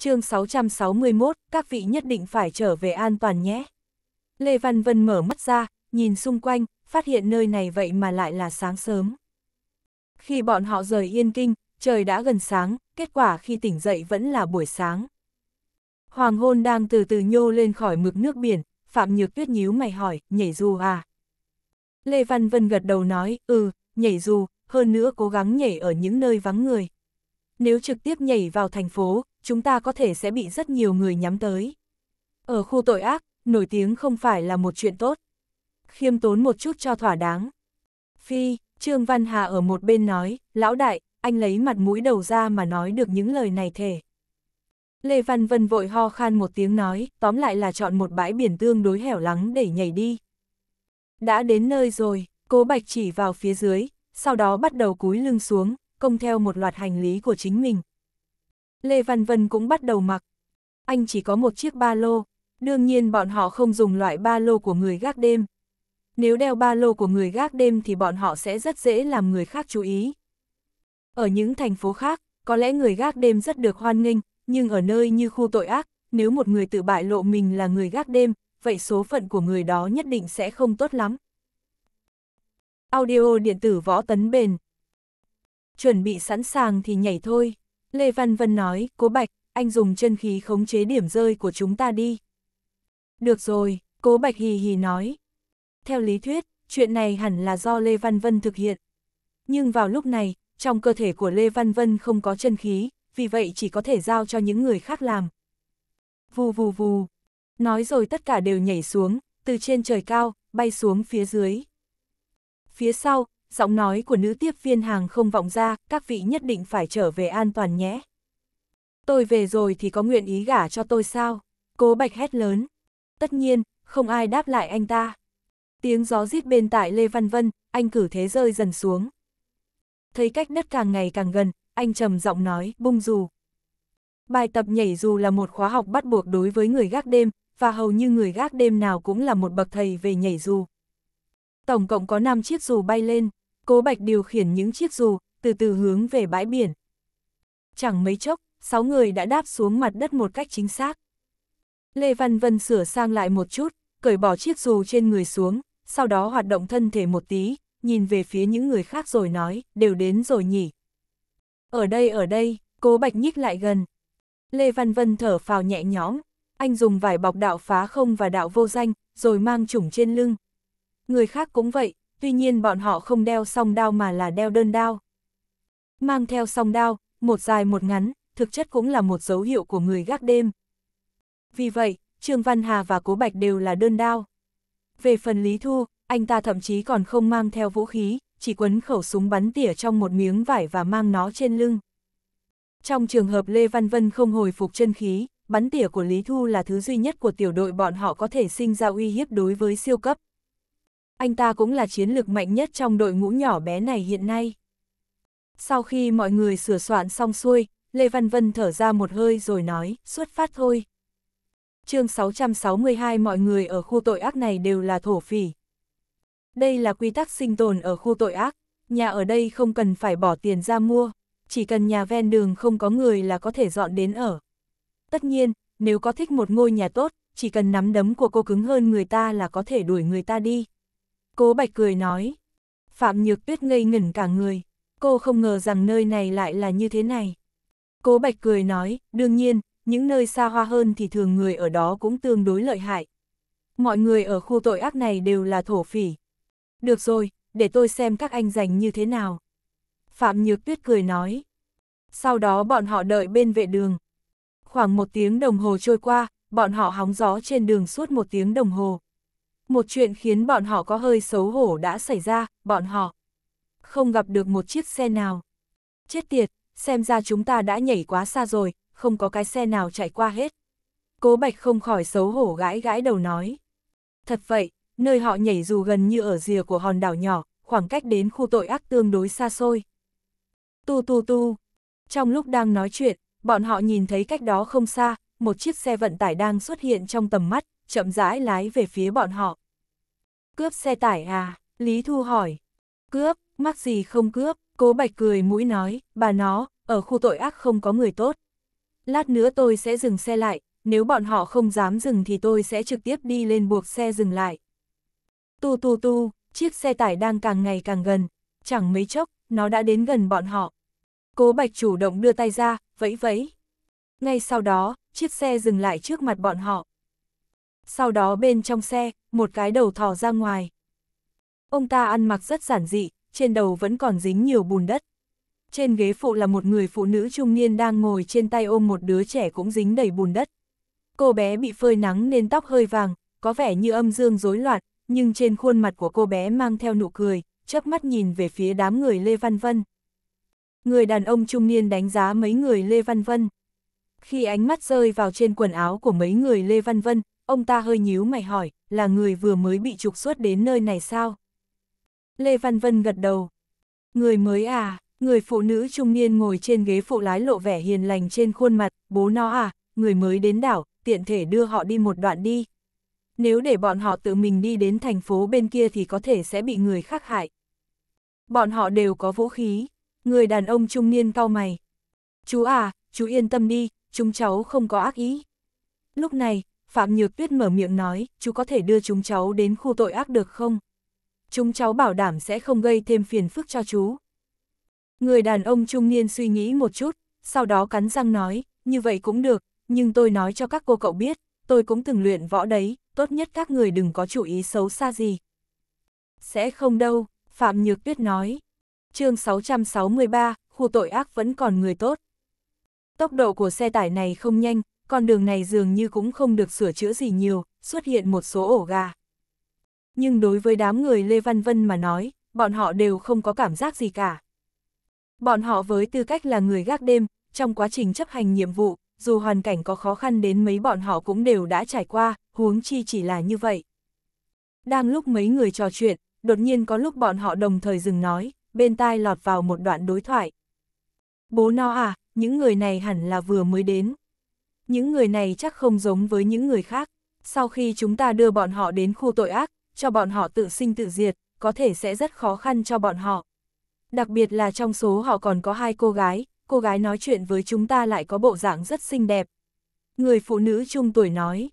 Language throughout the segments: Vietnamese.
chương 661, các vị nhất định phải trở về an toàn nhé. Lê Văn Vân mở mắt ra, nhìn xung quanh, phát hiện nơi này vậy mà lại là sáng sớm. Khi bọn họ rời Yên Kinh, trời đã gần sáng, kết quả khi tỉnh dậy vẫn là buổi sáng. Hoàng hôn đang từ từ nhô lên khỏi mực nước biển, Phạm Nhược Tuyết nhíu mày hỏi, nhảy dù à? Lê Văn Vân gật đầu nói, ừ, nhảy dù, hơn nữa cố gắng nhảy ở những nơi vắng người. Nếu trực tiếp nhảy vào thành phố, chúng ta có thể sẽ bị rất nhiều người nhắm tới. Ở khu tội ác, nổi tiếng không phải là một chuyện tốt. Khiêm tốn một chút cho thỏa đáng. Phi, Trương Văn Hà ở một bên nói, lão đại, anh lấy mặt mũi đầu ra mà nói được những lời này thể. Lê Văn Vân vội ho khan một tiếng nói, tóm lại là chọn một bãi biển tương đối hẻo lắng để nhảy đi. Đã đến nơi rồi, cố Bạch chỉ vào phía dưới, sau đó bắt đầu cúi lưng xuống, công theo một loạt hành lý của chính mình. Lê Văn Vân cũng bắt đầu mặc. Anh chỉ có một chiếc ba lô, đương nhiên bọn họ không dùng loại ba lô của người gác đêm. Nếu đeo ba lô của người gác đêm thì bọn họ sẽ rất dễ làm người khác chú ý. Ở những thành phố khác, có lẽ người gác đêm rất được hoan nghênh, nhưng ở nơi như khu tội ác, nếu một người tự bại lộ mình là người gác đêm, vậy số phận của người đó nhất định sẽ không tốt lắm. Audio điện tử võ tấn bền. Chuẩn bị sẵn sàng thì nhảy thôi. Lê Văn Vân nói, cố bạch, anh dùng chân khí khống chế điểm rơi của chúng ta đi. Được rồi, cố bạch hì hì nói. Theo lý thuyết, chuyện này hẳn là do Lê Văn Vân thực hiện. Nhưng vào lúc này, trong cơ thể của Lê Văn Vân không có chân khí, vì vậy chỉ có thể giao cho những người khác làm. Vù vù vù. Nói rồi tất cả đều nhảy xuống, từ trên trời cao, bay xuống phía dưới. Phía sau, giọng nói của nữ tiếp viên hàng không vọng ra, các vị nhất định phải trở về an toàn nhé. Tôi về rồi thì có nguyện ý gả cho tôi sao? Cố Bạch hét lớn. Tất nhiên, không ai đáp lại anh ta. Tiếng gió rít bên tại Lê Văn Vân, anh cử thế rơi dần xuống. Thấy cách đất càng ngày càng gần, anh trầm giọng nói, bung dù. Bài tập nhảy dù là một khóa học bắt buộc đối với người gác đêm, và hầu như người gác đêm nào cũng là một bậc thầy về nhảy dù. Tổng cộng có 5 chiếc dù bay lên. Cố Bạch điều khiển những chiếc dù, từ từ hướng về bãi biển. Chẳng mấy chốc, sáu người đã đáp xuống mặt đất một cách chính xác. Lê Văn Vân sửa sang lại một chút, cởi bỏ chiếc dù trên người xuống, sau đó hoạt động thân thể một tí, nhìn về phía những người khác rồi nói, đều đến rồi nhỉ. Ở đây ở đây, cố Bạch nhích lại gần. Lê Văn Vân thở phào nhẹ nhõm, anh dùng vải bọc đạo phá không và đạo vô danh, rồi mang chủng trên lưng. Người khác cũng vậy, tuy nhiên bọn họ không đeo song đao mà là đeo đơn đao. Mang theo song đao, một dài một ngắn, thực chất cũng là một dấu hiệu của người gác đêm. Vì vậy, Trương Văn Hà và Cố Bạch đều là đơn đao. Về phần Lý Thu, anh ta thậm chí còn không mang theo vũ khí, chỉ quấn khẩu súng bắn tỉa trong một miếng vải và mang nó trên lưng. Trong trường hợp Lê Văn Vân không hồi phục chân khí, bắn tỉa của Lý Thu là thứ duy nhất của tiểu đội bọn họ có thể sinh ra uy hiếp đối với siêu cấp anh ta cũng là chiến lược mạnh nhất trong đội ngũ nhỏ bé này hiện nay. Sau khi mọi người sửa soạn xong xuôi, Lê Văn Vân thở ra một hơi rồi nói, xuất phát thôi. chương 662 mọi người ở khu tội ác này đều là thổ phỉ. Đây là quy tắc sinh tồn ở khu tội ác, nhà ở đây không cần phải bỏ tiền ra mua, chỉ cần nhà ven đường không có người là có thể dọn đến ở. Tất nhiên, nếu có thích một ngôi nhà tốt, chỉ cần nắm đấm của cô cứng hơn người ta là có thể đuổi người ta đi. Cố Bạch cười nói. Phạm Nhược Tuyết ngây ngẩn cả người. Cô không ngờ rằng nơi này lại là như thế này. Cố Bạch cười nói, đương nhiên, những nơi xa hoa hơn thì thường người ở đó cũng tương đối lợi hại. Mọi người ở khu tội ác này đều là thổ phỉ. Được rồi, để tôi xem các anh giành như thế nào. Phạm Nhược Tuyết cười nói. Sau đó bọn họ đợi bên vệ đường. Khoảng một tiếng đồng hồ trôi qua, bọn họ hóng gió trên đường suốt một tiếng đồng hồ một chuyện khiến bọn họ có hơi xấu hổ đã xảy ra, bọn họ không gặp được một chiếc xe nào. Chết tiệt, xem ra chúng ta đã nhảy quá xa rồi, không có cái xe nào chạy qua hết. Cố Bạch không khỏi xấu hổ gãi gãi đầu nói. Thật vậy, nơi họ nhảy dù gần như ở rìa của hòn đảo nhỏ, khoảng cách đến khu tội ác tương đối xa xôi. Tu tu tu. Trong lúc đang nói chuyện, bọn họ nhìn thấy cách đó không xa, một chiếc xe vận tải đang xuất hiện trong tầm mắt, chậm rãi lái về phía bọn họ. Cướp xe tải à? Lý Thu hỏi. Cướp, mắc gì không cướp, cố bạch cười mũi nói, bà nó, ở khu tội ác không có người tốt. Lát nữa tôi sẽ dừng xe lại, nếu bọn họ không dám dừng thì tôi sẽ trực tiếp đi lên buộc xe dừng lại. Tu tu tu, chiếc xe tải đang càng ngày càng gần, chẳng mấy chốc, nó đã đến gần bọn họ. Cố Bạch chủ động đưa tay ra, vẫy vẫy. Ngay sau đó, chiếc xe dừng lại trước mặt bọn họ sau đó bên trong xe, một cái đầu thò ra ngoài. Ông ta ăn mặc rất giản dị, trên đầu vẫn còn dính nhiều bùn đất. Trên ghế phụ là một người phụ nữ trung niên đang ngồi trên tay ôm một đứa trẻ cũng dính đầy bùn đất. Cô bé bị phơi nắng nên tóc hơi vàng, có vẻ như âm dương rối loạn, nhưng trên khuôn mặt của cô bé mang theo nụ cười, chớp mắt nhìn về phía đám người Lê Văn Vân. Người đàn ông trung niên đánh giá mấy người Lê Văn Vân. Khi ánh mắt rơi vào trên quần áo của mấy người Lê Văn Vân, ông ta hơi nhíu mày hỏi, là người vừa mới bị trục xuất đến nơi này sao? Lê Văn Vân gật đầu. Người mới à, người phụ nữ trung niên ngồi trên ghế phụ lái lộ vẻ hiền lành trên khuôn mặt, bố nó à, người mới đến đảo, tiện thể đưa họ đi một đoạn đi. Nếu để bọn họ tự mình đi đến thành phố bên kia thì có thể sẽ bị người khác hại. Bọn họ đều có vũ khí, người đàn ông trung niên cau mày. Chú à, chú yên tâm đi, chúng cháu không có ác ý. Lúc này, Phạm Nhược Tuyết mở miệng nói, chú có thể đưa chúng cháu đến khu tội ác được không? Chúng cháu bảo đảm sẽ không gây thêm phiền phức cho chú. Người đàn ông trung niên suy nghĩ một chút, sau đó cắn răng nói, như vậy cũng được, nhưng tôi nói cho các cô cậu biết, tôi cũng từng luyện võ đấy, tốt nhất các người đừng có chủ ý xấu xa gì. Sẽ không đâu, Phạm Nhược Tuyết nói. chương 663, khu tội ác vẫn còn người tốt. Tốc độ của xe tải này không nhanh, con đường này dường như cũng không được sửa chữa gì nhiều, xuất hiện một số ổ gà. Nhưng đối với đám người Lê Văn Vân mà nói, bọn họ đều không có cảm giác gì cả. Bọn họ với tư cách là người gác đêm, trong quá trình chấp hành nhiệm vụ, dù hoàn cảnh có khó khăn đến mấy bọn họ cũng đều đã trải qua, huống chi chỉ là như vậy. Đang lúc mấy người trò chuyện, đột nhiên có lúc bọn họ đồng thời dừng nói, bên tai lọt vào một đoạn đối thoại. Bố nó no à, những người này hẳn là vừa mới đến những người này chắc không giống với những người khác. Sau khi chúng ta đưa bọn họ đến khu tội ác, cho bọn họ tự sinh tự diệt, có thể sẽ rất khó khăn cho bọn họ. Đặc biệt là trong số họ còn có hai cô gái, cô gái nói chuyện với chúng ta lại có bộ dạng rất xinh đẹp. Người phụ nữ trung tuổi nói.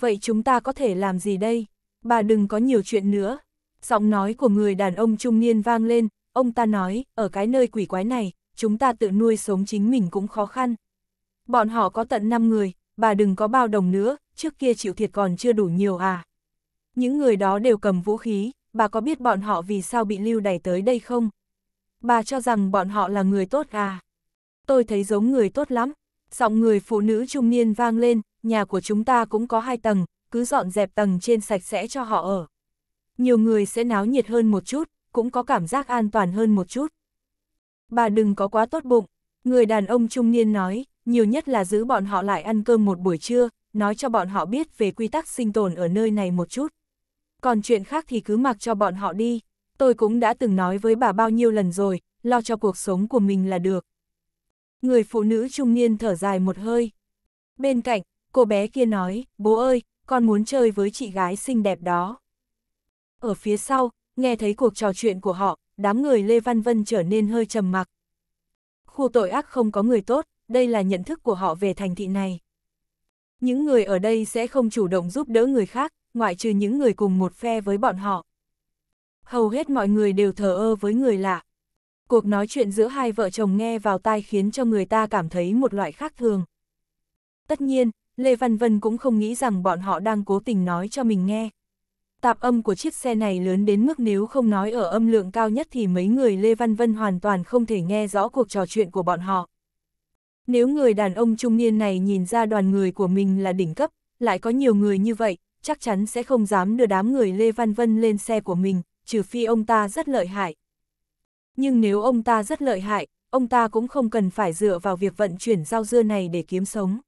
Vậy chúng ta có thể làm gì đây? Bà đừng có nhiều chuyện nữa. Giọng nói của người đàn ông trung niên vang lên, ông ta nói, ở cái nơi quỷ quái này, chúng ta tự nuôi sống chính mình cũng khó khăn, Bọn họ có tận 5 người, bà đừng có bao đồng nữa, trước kia chịu thiệt còn chưa đủ nhiều à. Những người đó đều cầm vũ khí, bà có biết bọn họ vì sao bị lưu đẩy tới đây không? Bà cho rằng bọn họ là người tốt à? Tôi thấy giống người tốt lắm. Giọng người phụ nữ trung niên vang lên, nhà của chúng ta cũng có hai tầng, cứ dọn dẹp tầng trên sạch sẽ cho họ ở. Nhiều người sẽ náo nhiệt hơn một chút, cũng có cảm giác an toàn hơn một chút. Bà đừng có quá tốt bụng, người đàn ông trung niên nói, nhiều nhất là giữ bọn họ lại ăn cơm một buổi trưa, nói cho bọn họ biết về quy tắc sinh tồn ở nơi này một chút. Còn chuyện khác thì cứ mặc cho bọn họ đi, tôi cũng đã từng nói với bà bao nhiêu lần rồi, lo cho cuộc sống của mình là được. Người phụ nữ trung niên thở dài một hơi. Bên cạnh, cô bé kia nói, bố ơi, con muốn chơi với chị gái xinh đẹp đó. Ở phía sau, nghe thấy cuộc trò chuyện của họ, đám người Lê Văn Vân trở nên hơi trầm mặc. Khu tội ác không có người tốt, đây là nhận thức của họ về thành thị này. Những người ở đây sẽ không chủ động giúp đỡ người khác, ngoại trừ những người cùng một phe với bọn họ. Hầu hết mọi người đều thờ ơ với người lạ. Cuộc nói chuyện giữa hai vợ chồng nghe vào tai khiến cho người ta cảm thấy một loại khác thường. Tất nhiên, Lê Văn Vân cũng không nghĩ rằng bọn họ đang cố tình nói cho mình nghe. Tạp âm của chiếc xe này lớn đến mức nếu không nói ở âm lượng cao nhất thì mấy người Lê Văn Vân hoàn toàn không thể nghe rõ cuộc trò chuyện của bọn họ. Nếu người đàn ông trung niên này nhìn ra đoàn người của mình là đỉnh cấp, lại có nhiều người như vậy, chắc chắn sẽ không dám đưa đám người Lê Văn Vân lên xe của mình, trừ phi ông ta rất lợi hại. Nhưng nếu ông ta rất lợi hại, ông ta cũng không cần phải dựa vào việc vận chuyển rau dưa này để kiếm sống.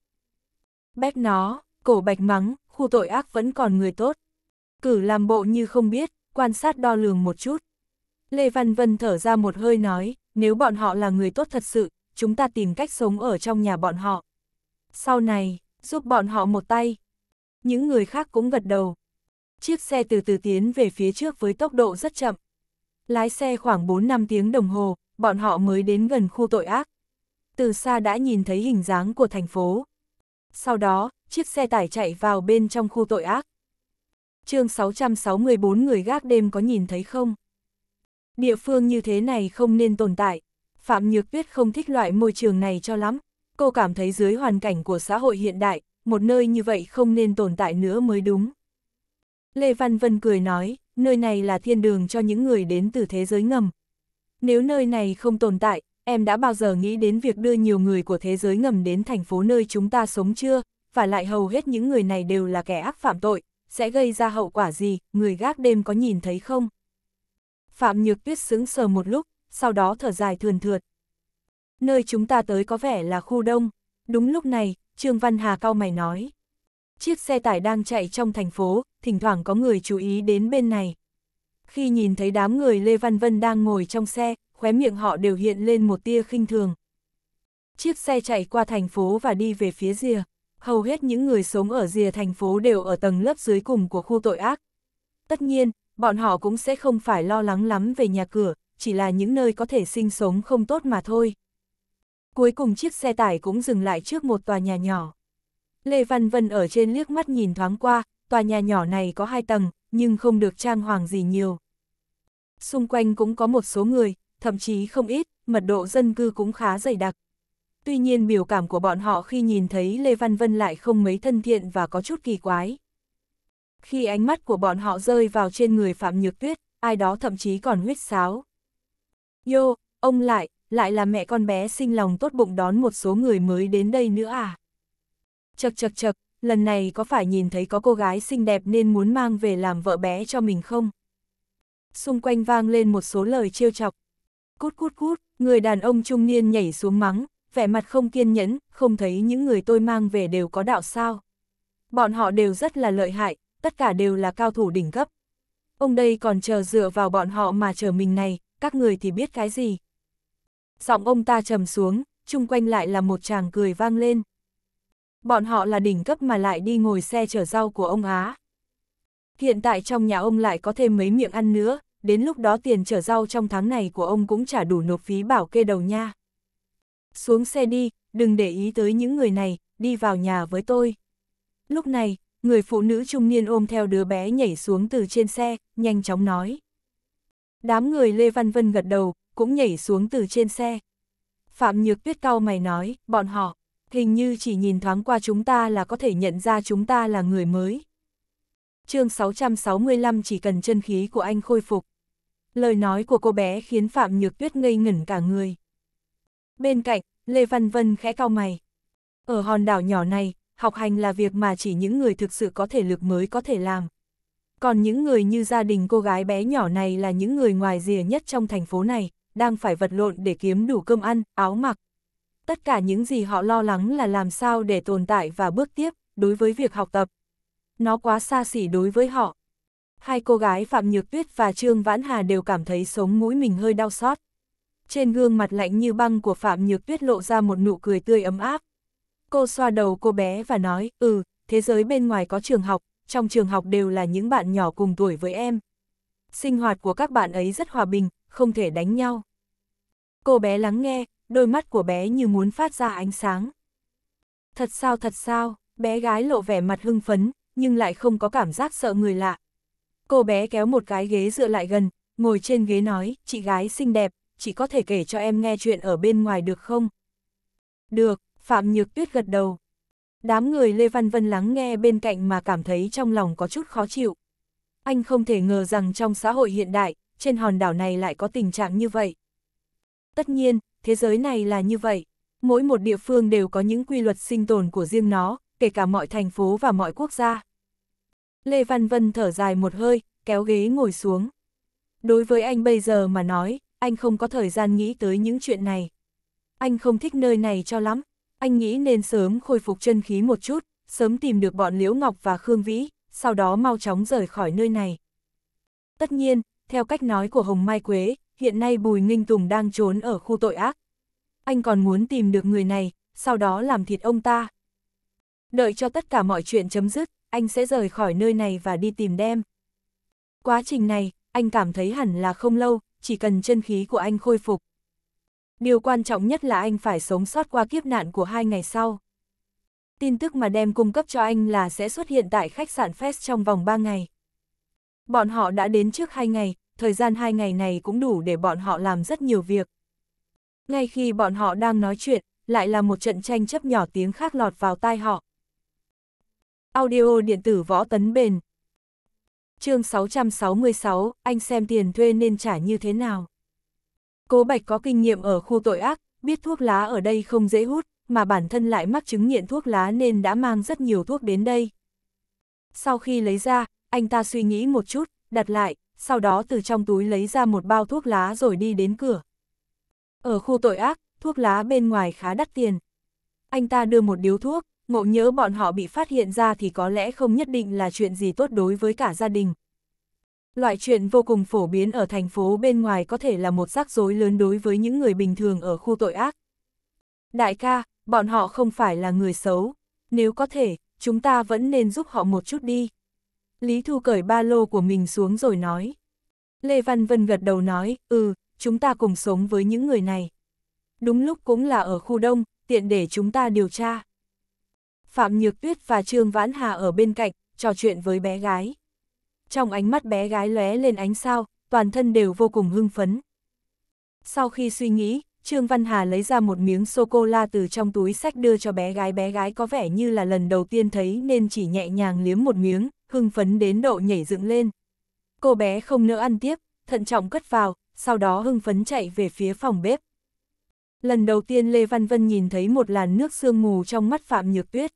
Bét nó, cổ bạch mắng, khu tội ác vẫn còn người tốt. Cử làm bộ như không biết, quan sát đo lường một chút. Lê Văn Vân thở ra một hơi nói, nếu bọn họ là người tốt thật sự, chúng ta tìm cách sống ở trong nhà bọn họ. Sau này, giúp bọn họ một tay. Những người khác cũng gật đầu. Chiếc xe từ từ tiến về phía trước với tốc độ rất chậm. Lái xe khoảng 4-5 tiếng đồng hồ, bọn họ mới đến gần khu tội ác. Từ xa đã nhìn thấy hình dáng của thành phố. Sau đó, chiếc xe tải chạy vào bên trong khu tội ác. chương 664 người gác đêm có nhìn thấy không? Địa phương như thế này không nên tồn tại. Phạm Nhược Tuyết không thích loại môi trường này cho lắm, cô cảm thấy dưới hoàn cảnh của xã hội hiện đại, một nơi như vậy không nên tồn tại nữa mới đúng. Lê Văn Vân cười nói, nơi này là thiên đường cho những người đến từ thế giới ngầm. Nếu nơi này không tồn tại, em đã bao giờ nghĩ đến việc đưa nhiều người của thế giới ngầm đến thành phố nơi chúng ta sống chưa? Và lại hầu hết những người này đều là kẻ ác phạm tội, sẽ gây ra hậu quả gì, người gác đêm có nhìn thấy không? Phạm Nhược Tuyết sững sờ một lúc, sau đó thở dài thườn thượt. Nơi chúng ta tới có vẻ là khu đông. Đúng lúc này, Trương Văn Hà cao mày nói. Chiếc xe tải đang chạy trong thành phố, thỉnh thoảng có người chú ý đến bên này. Khi nhìn thấy đám người Lê Văn Vân đang ngồi trong xe, khóe miệng họ đều hiện lên một tia khinh thường. Chiếc xe chạy qua thành phố và đi về phía rìa. Hầu hết những người sống ở rìa thành phố đều ở tầng lớp dưới cùng của khu tội ác. Tất nhiên, bọn họ cũng sẽ không phải lo lắng lắm về nhà cửa, chỉ là những nơi có thể sinh sống không tốt mà thôi. Cuối cùng chiếc xe tải cũng dừng lại trước một tòa nhà nhỏ. Lê Văn Vân ở trên liếc mắt nhìn thoáng qua, tòa nhà nhỏ này có hai tầng, nhưng không được trang hoàng gì nhiều. Xung quanh cũng có một số người, thậm chí không ít, mật độ dân cư cũng khá dày đặc. Tuy nhiên biểu cảm của bọn họ khi nhìn thấy Lê Văn Vân lại không mấy thân thiện và có chút kỳ quái. Khi ánh mắt của bọn họ rơi vào trên người Phạm Nhược Tuyết, ai đó thậm chí còn huyết sáo. Yo, ông lại, lại là mẹ con bé sinh lòng tốt bụng đón một số người mới đến đây nữa à? Chật chật chật, lần này có phải nhìn thấy có cô gái xinh đẹp nên muốn mang về làm vợ bé cho mình không? Xung quanh vang lên một số lời trêu chọc. Cút cút cút, người đàn ông trung niên nhảy xuống mắng, vẻ mặt không kiên nhẫn, không thấy những người tôi mang về đều có đạo sao. Bọn họ đều rất là lợi hại, tất cả đều là cao thủ đỉnh cấp, ông đây còn chờ dựa vào bọn họ mà chờ mình này, các người thì biết cái gì. Giọng ông ta trầm xuống, chung quanh lại là một chàng cười vang lên. Bọn họ là đỉnh cấp mà lại đi ngồi xe chở rau của ông Á. Hiện tại trong nhà ông lại có thêm mấy miệng ăn nữa, đến lúc đó tiền chở rau trong tháng này của ông cũng trả đủ nộp phí bảo kê đầu nha. Xuống xe đi, đừng để ý tới những người này, đi vào nhà với tôi. Lúc này, người phụ nữ trung niên ôm theo đứa bé nhảy xuống từ trên xe, nhanh chóng nói. Đám người Lê Văn Vân gật đầu, cũng nhảy xuống từ trên xe. Phạm Nhược Tuyết cau mày nói, bọn họ, hình như chỉ nhìn thoáng qua chúng ta là có thể nhận ra chúng ta là người mới. chương 665 chỉ cần chân khí của anh khôi phục. Lời nói của cô bé khiến Phạm Nhược Tuyết ngây ngẩn cả người. Bên cạnh, Lê Văn Vân khẽ cau mày. Ở hòn đảo nhỏ này, học hành là việc mà chỉ những người thực sự có thể lực mới có thể làm. Còn những người như gia đình cô gái bé nhỏ này là những người ngoài rìa nhất trong thành phố này, đang phải vật lộn để kiếm đủ cơm ăn, áo mặc. Tất cả những gì họ lo lắng là làm sao để tồn tại và bước tiếp, đối với việc học tập. Nó quá xa xỉ đối với họ. Hai cô gái Phạm Nhược Tuyết và Trương Vãn Hà đều cảm thấy sống mũi mình hơi đau xót. Trên gương mặt lạnh như băng của Phạm Nhược Tuyết lộ ra một nụ cười tươi ấm áp. Cô xoa đầu cô bé và nói, ừ, thế giới bên ngoài có trường học, trong trường học đều là những bạn nhỏ cùng tuổi với em. Sinh hoạt của các bạn ấy rất hòa bình, không thể đánh nhau. Cô bé lắng nghe, đôi mắt của bé như muốn phát ra ánh sáng. Thật sao thật sao, bé gái lộ vẻ mặt hưng phấn, nhưng lại không có cảm giác sợ người lạ. Cô bé kéo một cái ghế dựa lại gần, ngồi trên ghế nói, chị gái xinh đẹp, chị có thể kể cho em nghe chuyện ở bên ngoài được không? Được, Phạm Nhược Tuyết gật đầu. Đám người Lê Văn Vân lắng nghe bên cạnh mà cảm thấy trong lòng có chút khó chịu. Anh không thể ngờ rằng trong xã hội hiện đại, trên hòn đảo này lại có tình trạng như vậy. Tất nhiên, thế giới này là như vậy. Mỗi một địa phương đều có những quy luật sinh tồn của riêng nó, kể cả mọi thành phố và mọi quốc gia. Lê Văn Vân thở dài một hơi, kéo ghế ngồi xuống. Đối với anh bây giờ mà nói, anh không có thời gian nghĩ tới những chuyện này. Anh không thích nơi này cho lắm, anh nghĩ nên sớm khôi phục chân khí một chút, sớm tìm được bọn Liễu Ngọc và Khương Vĩ, sau đó mau chóng rời khỏi nơi này. Tất nhiên, theo cách nói của Hồng Mai Quế, hiện nay Bùi Nghinh Tùng đang trốn ở khu tội ác. Anh còn muốn tìm được người này, sau đó làm thịt ông ta. Đợi cho tất cả mọi chuyện chấm dứt, anh sẽ rời khỏi nơi này và đi tìm đem. Quá trình này, anh cảm thấy hẳn là không lâu, chỉ cần chân khí của anh khôi phục, điều quan trọng nhất là anh phải sống sót qua kiếp nạn của hai ngày sau. Tin tức mà đem cung cấp cho anh là sẽ xuất hiện tại khách sạn Fest trong vòng 3 ngày. Bọn họ đã đến trước 2 ngày, thời gian 2 ngày này cũng đủ để bọn họ làm rất nhiều việc. Ngay khi bọn họ đang nói chuyện, lại là một trận tranh chấp nhỏ tiếng khác lọt vào tai họ. Audio điện tử võ tấn bền. Chương 666, anh xem tiền thuê nên trả như thế nào? Cố Bạch có kinh nghiệm ở khu tội ác, biết thuốc lá ở đây không dễ hút, mà bản thân lại mắc chứng nghiện thuốc lá nên đã mang rất nhiều thuốc đến đây. Sau khi lấy ra, anh ta suy nghĩ một chút, đặt lại, sau đó từ trong túi lấy ra một bao thuốc lá rồi đi đến cửa. Ở khu tội ác, thuốc lá bên ngoài khá đắt tiền. Anh ta đưa một điếu thuốc, ngộ nhớ bọn họ bị phát hiện ra thì có lẽ không nhất định là chuyện gì tốt đối với cả gia đình, Loại chuyện vô cùng phổ biến ở thành phố bên ngoài có thể là một rắc rối lớn đối với những người bình thường ở khu tội ác. Đại ca, bọn họ không phải là người xấu. Nếu có thể, chúng ta vẫn nên giúp họ một chút đi. Lý Thu cởi ba lô của mình xuống rồi nói. Lê Văn Vân gật đầu nói, ừ, chúng ta cùng sống với những người này. Đúng lúc cũng là ở khu đông, tiện để chúng ta điều tra. Phạm Nhược Tuyết và Trương Vãn Hà ở bên cạnh, trò chuyện với bé gái trong ánh mắt bé gái lóe lên ánh sao, toàn thân đều vô cùng hưng phấn. Sau khi suy nghĩ, Trương Văn Hà lấy ra một miếng sô-cô-la từ trong túi sách đưa cho bé gái bé gái có vẻ như là lần đầu tiên thấy nên chỉ nhẹ nhàng liếm một miếng, hưng phấn đến độ nhảy dựng lên. Cô bé không nỡ ăn tiếp, thận trọng cất vào, sau đó hưng phấn chạy về phía phòng bếp. Lần đầu tiên Lê Văn Vân nhìn thấy một làn nước sương mù trong mắt Phạm Nhược Tuyết.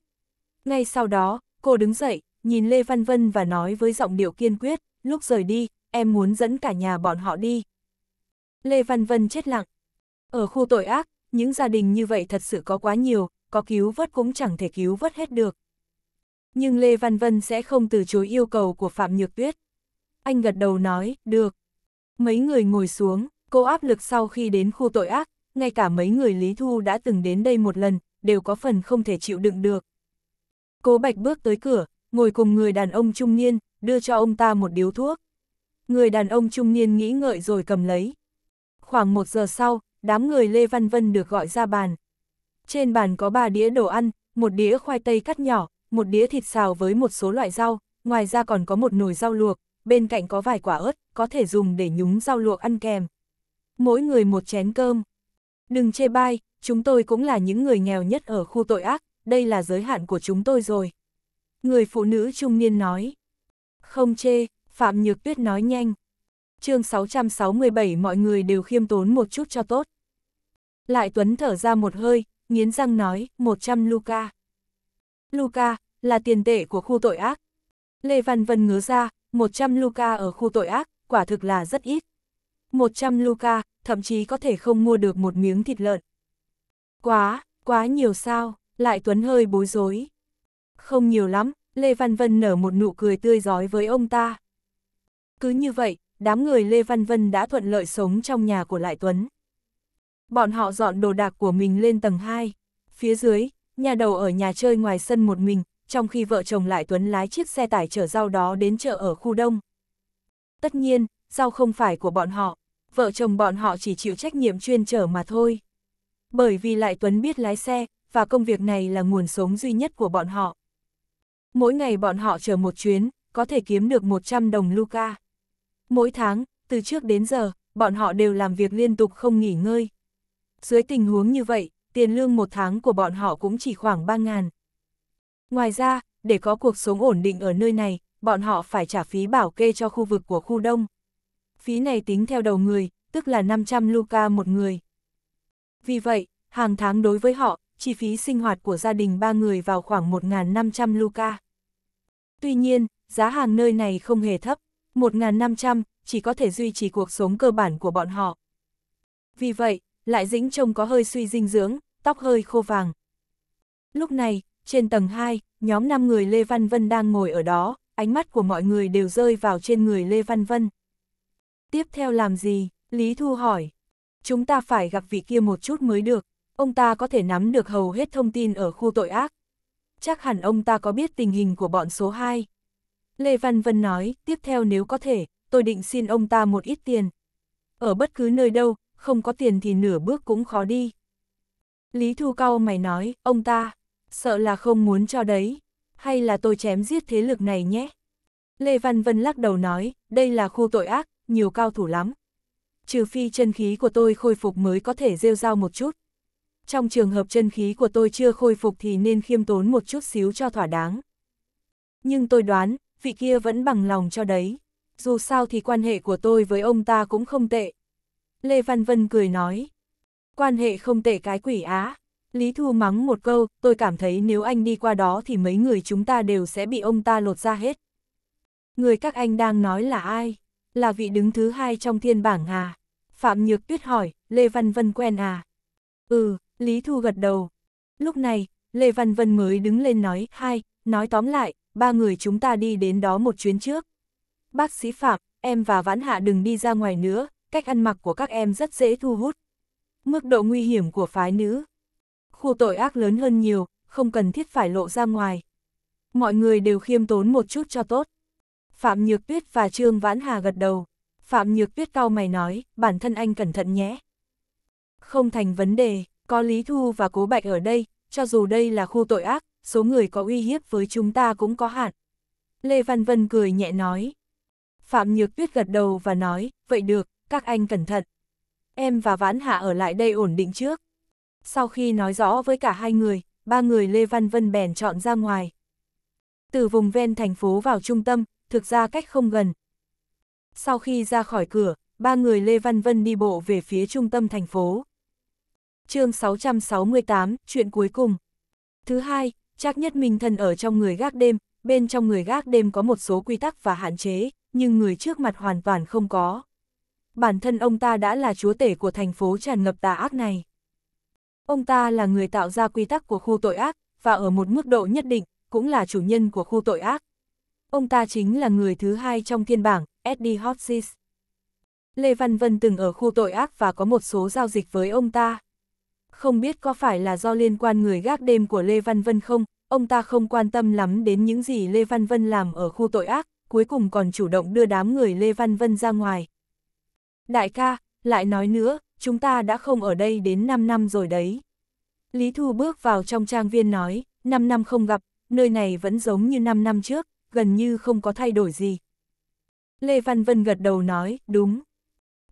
Ngay sau đó, cô đứng dậy, nhìn Lê Văn Vân và nói với giọng điệu kiên quyết, lúc rời đi, em muốn dẫn cả nhà bọn họ đi. Lê Văn Vân chết lặng. Ở khu tội ác, những gia đình như vậy thật sự có quá nhiều, có cứu vớt cũng chẳng thể cứu vớt hết được. Nhưng Lê Văn Vân sẽ không từ chối yêu cầu của Phạm Nhược Tuyết. Anh gật đầu nói, được. Mấy người ngồi xuống, cô áp lực sau khi đến khu tội ác, ngay cả mấy người Lý Thu đã từng đến đây một lần, đều có phần không thể chịu đựng được. cô Bạch bước tới cửa, ngồi cùng người đàn ông trung niên, đưa cho ông ta một điếu thuốc. Người đàn ông trung niên nghĩ ngợi rồi cầm lấy. Khoảng một giờ sau, đám người Lê Văn Vân được gọi ra bàn. Trên bàn có ba đĩa đồ ăn, một đĩa khoai tây cắt nhỏ, một đĩa thịt xào với một số loại rau, ngoài ra còn có một nồi rau luộc, bên cạnh có vài quả ớt, có thể dùng để nhúng rau luộc ăn kèm. Mỗi người một chén cơm. Đừng chê bai, chúng tôi cũng là những người nghèo nhất ở khu tội ác, đây là giới hạn của chúng tôi rồi. Người phụ nữ trung niên nói. Không chê, Phạm Nhược Tuyết nói nhanh. chương 667 mọi người đều khiêm tốn một chút cho tốt. Lại Tuấn thở ra một hơi, nghiến răng nói, 100 Luca. Luca, là tiền tệ của khu tội ác. Lê Văn Vân ngứa ra, 100 Luca ở khu tội ác, quả thực là rất ít. 100 Luca, thậm chí có thể không mua được một miếng thịt lợn. Quá, quá nhiều sao, lại Tuấn hơi bối rối không nhiều lắm, Lê Văn Vân nở một nụ cười tươi giói với ông ta. Cứ như vậy, đám người Lê Văn Vân đã thuận lợi sống trong nhà của Lại Tuấn. Bọn họ dọn đồ đạc của mình lên tầng 2. Phía dưới, nhà đầu ở nhà chơi ngoài sân một mình, trong khi vợ chồng Lại Tuấn lái chiếc xe tải chở rau đó đến chợ ở khu đông. Tất nhiên, rau không phải của bọn họ, vợ chồng bọn họ chỉ chịu trách nhiệm chuyên chở mà thôi. Bởi vì Lại Tuấn biết lái xe, và công việc này là nguồn sống duy nhất của bọn họ mỗi ngày bọn họ chờ một chuyến, có thể kiếm được 100 đồng Luca. Mỗi tháng, từ trước đến giờ, bọn họ đều làm việc liên tục không nghỉ ngơi. Dưới tình huống như vậy, tiền lương một tháng của bọn họ cũng chỉ khoảng 3.000. Ngoài ra, để có cuộc sống ổn định ở nơi này, bọn họ phải trả phí bảo kê cho khu vực của khu đông. Phí này tính theo đầu người, tức là 500 Luca một người. Vì vậy, hàng tháng đối với họ, chi phí sinh hoạt của gia đình ba người vào khoảng 1.500 Luca. Tuy nhiên, giá hàng nơi này không hề thấp, 1.500 chỉ có thể duy trì cuộc sống cơ bản của bọn họ. Vì vậy, lại dĩnh trông có hơi suy dinh dưỡng, tóc hơi khô vàng. Lúc này, trên tầng 2, nhóm 5 người Lê Văn Vân đang ngồi ở đó, ánh mắt của mọi người đều rơi vào trên người Lê Văn Vân. Tiếp theo làm gì? Lý Thu hỏi. Chúng ta phải gặp vị kia một chút mới được, ông ta có thể nắm được hầu hết thông tin ở khu tội ác, chắc hẳn ông ta có biết tình hình của bọn số 2. Lê Văn Vân nói, tiếp theo nếu có thể, tôi định xin ông ta một ít tiền. Ở bất cứ nơi đâu, không có tiền thì nửa bước cũng khó đi. Lý Thu Cao mày nói, ông ta, sợ là không muốn cho đấy, hay là tôi chém giết thế lực này nhé. Lê Văn Vân lắc đầu nói, đây là khu tội ác, nhiều cao thủ lắm. Trừ phi chân khí của tôi khôi phục mới có thể rêu rao một chút trong trường hợp chân khí của tôi chưa khôi phục thì nên khiêm tốn một chút xíu cho thỏa đáng. Nhưng tôi đoán, vị kia vẫn bằng lòng cho đấy. Dù sao thì quan hệ của tôi với ông ta cũng không tệ. Lê Văn Vân cười nói. Quan hệ không tệ cái quỷ á. Lý Thu mắng một câu, tôi cảm thấy nếu anh đi qua đó thì mấy người chúng ta đều sẽ bị ông ta lột ra hết. Người các anh đang nói là ai? Là vị đứng thứ hai trong thiên bảng à? Phạm Nhược Tuyết hỏi, Lê Văn Vân quen à? Ừ, Lý Thu gật đầu. Lúc này, Lê Văn Vân mới đứng lên nói, hai, nói tóm lại, ba người chúng ta đi đến đó một chuyến trước. Bác sĩ Phạm, em và Vãn Hạ đừng đi ra ngoài nữa, cách ăn mặc của các em rất dễ thu hút. Mức độ nguy hiểm của phái nữ. Khu tội ác lớn hơn nhiều, không cần thiết phải lộ ra ngoài. Mọi người đều khiêm tốn một chút cho tốt. Phạm Nhược Tuyết và Trương Vãn Hà gật đầu. Phạm Nhược Tuyết cao mày nói, bản thân anh cẩn thận nhé. Không thành vấn đề. Có Lý Thu và Cố Bạch ở đây, cho dù đây là khu tội ác, số người có uy hiếp với chúng ta cũng có hạn. Lê Văn Vân cười nhẹ nói. Phạm Nhược Tuyết gật đầu và nói, vậy được, các anh cẩn thận. Em và Vãn Hạ ở lại đây ổn định trước. Sau khi nói rõ với cả hai người, ba người Lê Văn Vân bèn chọn ra ngoài. Từ vùng ven thành phố vào trung tâm, thực ra cách không gần. Sau khi ra khỏi cửa, ba người Lê Văn Vân đi bộ về phía trung tâm thành phố chương 668, chuyện cuối cùng. Thứ hai, chắc nhất mình thần ở trong người gác đêm, bên trong người gác đêm có một số quy tắc và hạn chế, nhưng người trước mặt hoàn toàn không có. Bản thân ông ta đã là chúa tể của thành phố tràn ngập tà ác này. Ông ta là người tạo ra quy tắc của khu tội ác, và ở một mức độ nhất định, cũng là chủ nhân của khu tội ác. Ông ta chính là người thứ hai trong thiên bảng, Eddie hotsis Lê Văn Vân từng ở khu tội ác và có một số giao dịch với ông ta không biết có phải là do liên quan người gác đêm của Lê Văn Vân không, ông ta không quan tâm lắm đến những gì Lê Văn Vân làm ở khu tội ác, cuối cùng còn chủ động đưa đám người Lê Văn Vân ra ngoài. Đại ca, lại nói nữa, chúng ta đã không ở đây đến 5 năm rồi đấy. Lý Thu bước vào trong trang viên nói, 5 năm không gặp, nơi này vẫn giống như 5 năm trước, gần như không có thay đổi gì. Lê Văn Vân gật đầu nói, đúng.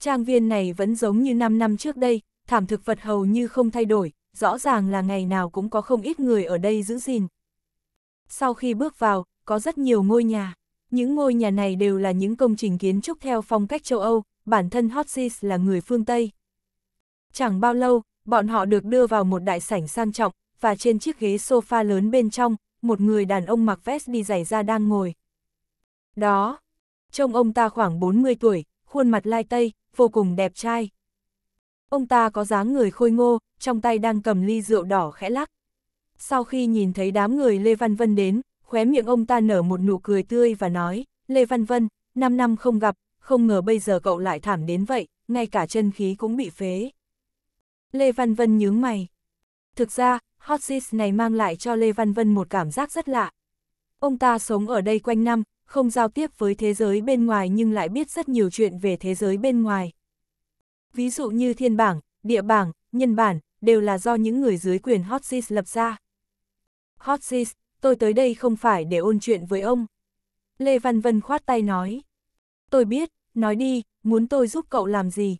Trang viên này vẫn giống như 5 năm trước đây, thảm thực vật hầu như không thay đổi, rõ ràng là ngày nào cũng có không ít người ở đây giữ gìn. Sau khi bước vào, có rất nhiều ngôi nhà. Những ngôi nhà này đều là những công trình kiến trúc theo phong cách châu Âu, bản thân Hotsis là người phương Tây. Chẳng bao lâu, bọn họ được đưa vào một đại sảnh sang trọng, và trên chiếc ghế sofa lớn bên trong, một người đàn ông mặc vest đi giày da đang ngồi. Đó, trông ông ta khoảng 40 tuổi, khuôn mặt lai tây, vô cùng đẹp trai. Ông ta có dáng người khôi ngô, trong tay đang cầm ly rượu đỏ khẽ lắc. Sau khi nhìn thấy đám người Lê Văn Vân đến, khóe miệng ông ta nở một nụ cười tươi và nói, Lê Văn Vân, 5 năm không gặp, không ngờ bây giờ cậu lại thảm đến vậy, ngay cả chân khí cũng bị phế. Lê Văn Vân nhướng mày. Thực ra, hot seat này mang lại cho Lê Văn Vân một cảm giác rất lạ. Ông ta sống ở đây quanh năm, không giao tiếp với thế giới bên ngoài nhưng lại biết rất nhiều chuyện về thế giới bên ngoài. Ví dụ như thiên bảng, địa bảng, nhân bản, đều là do những người dưới quyền Hotsis lập ra. Hotsis, tôi tới đây không phải để ôn chuyện với ông. Lê Văn Vân khoát tay nói. Tôi biết, nói đi, muốn tôi giúp cậu làm gì?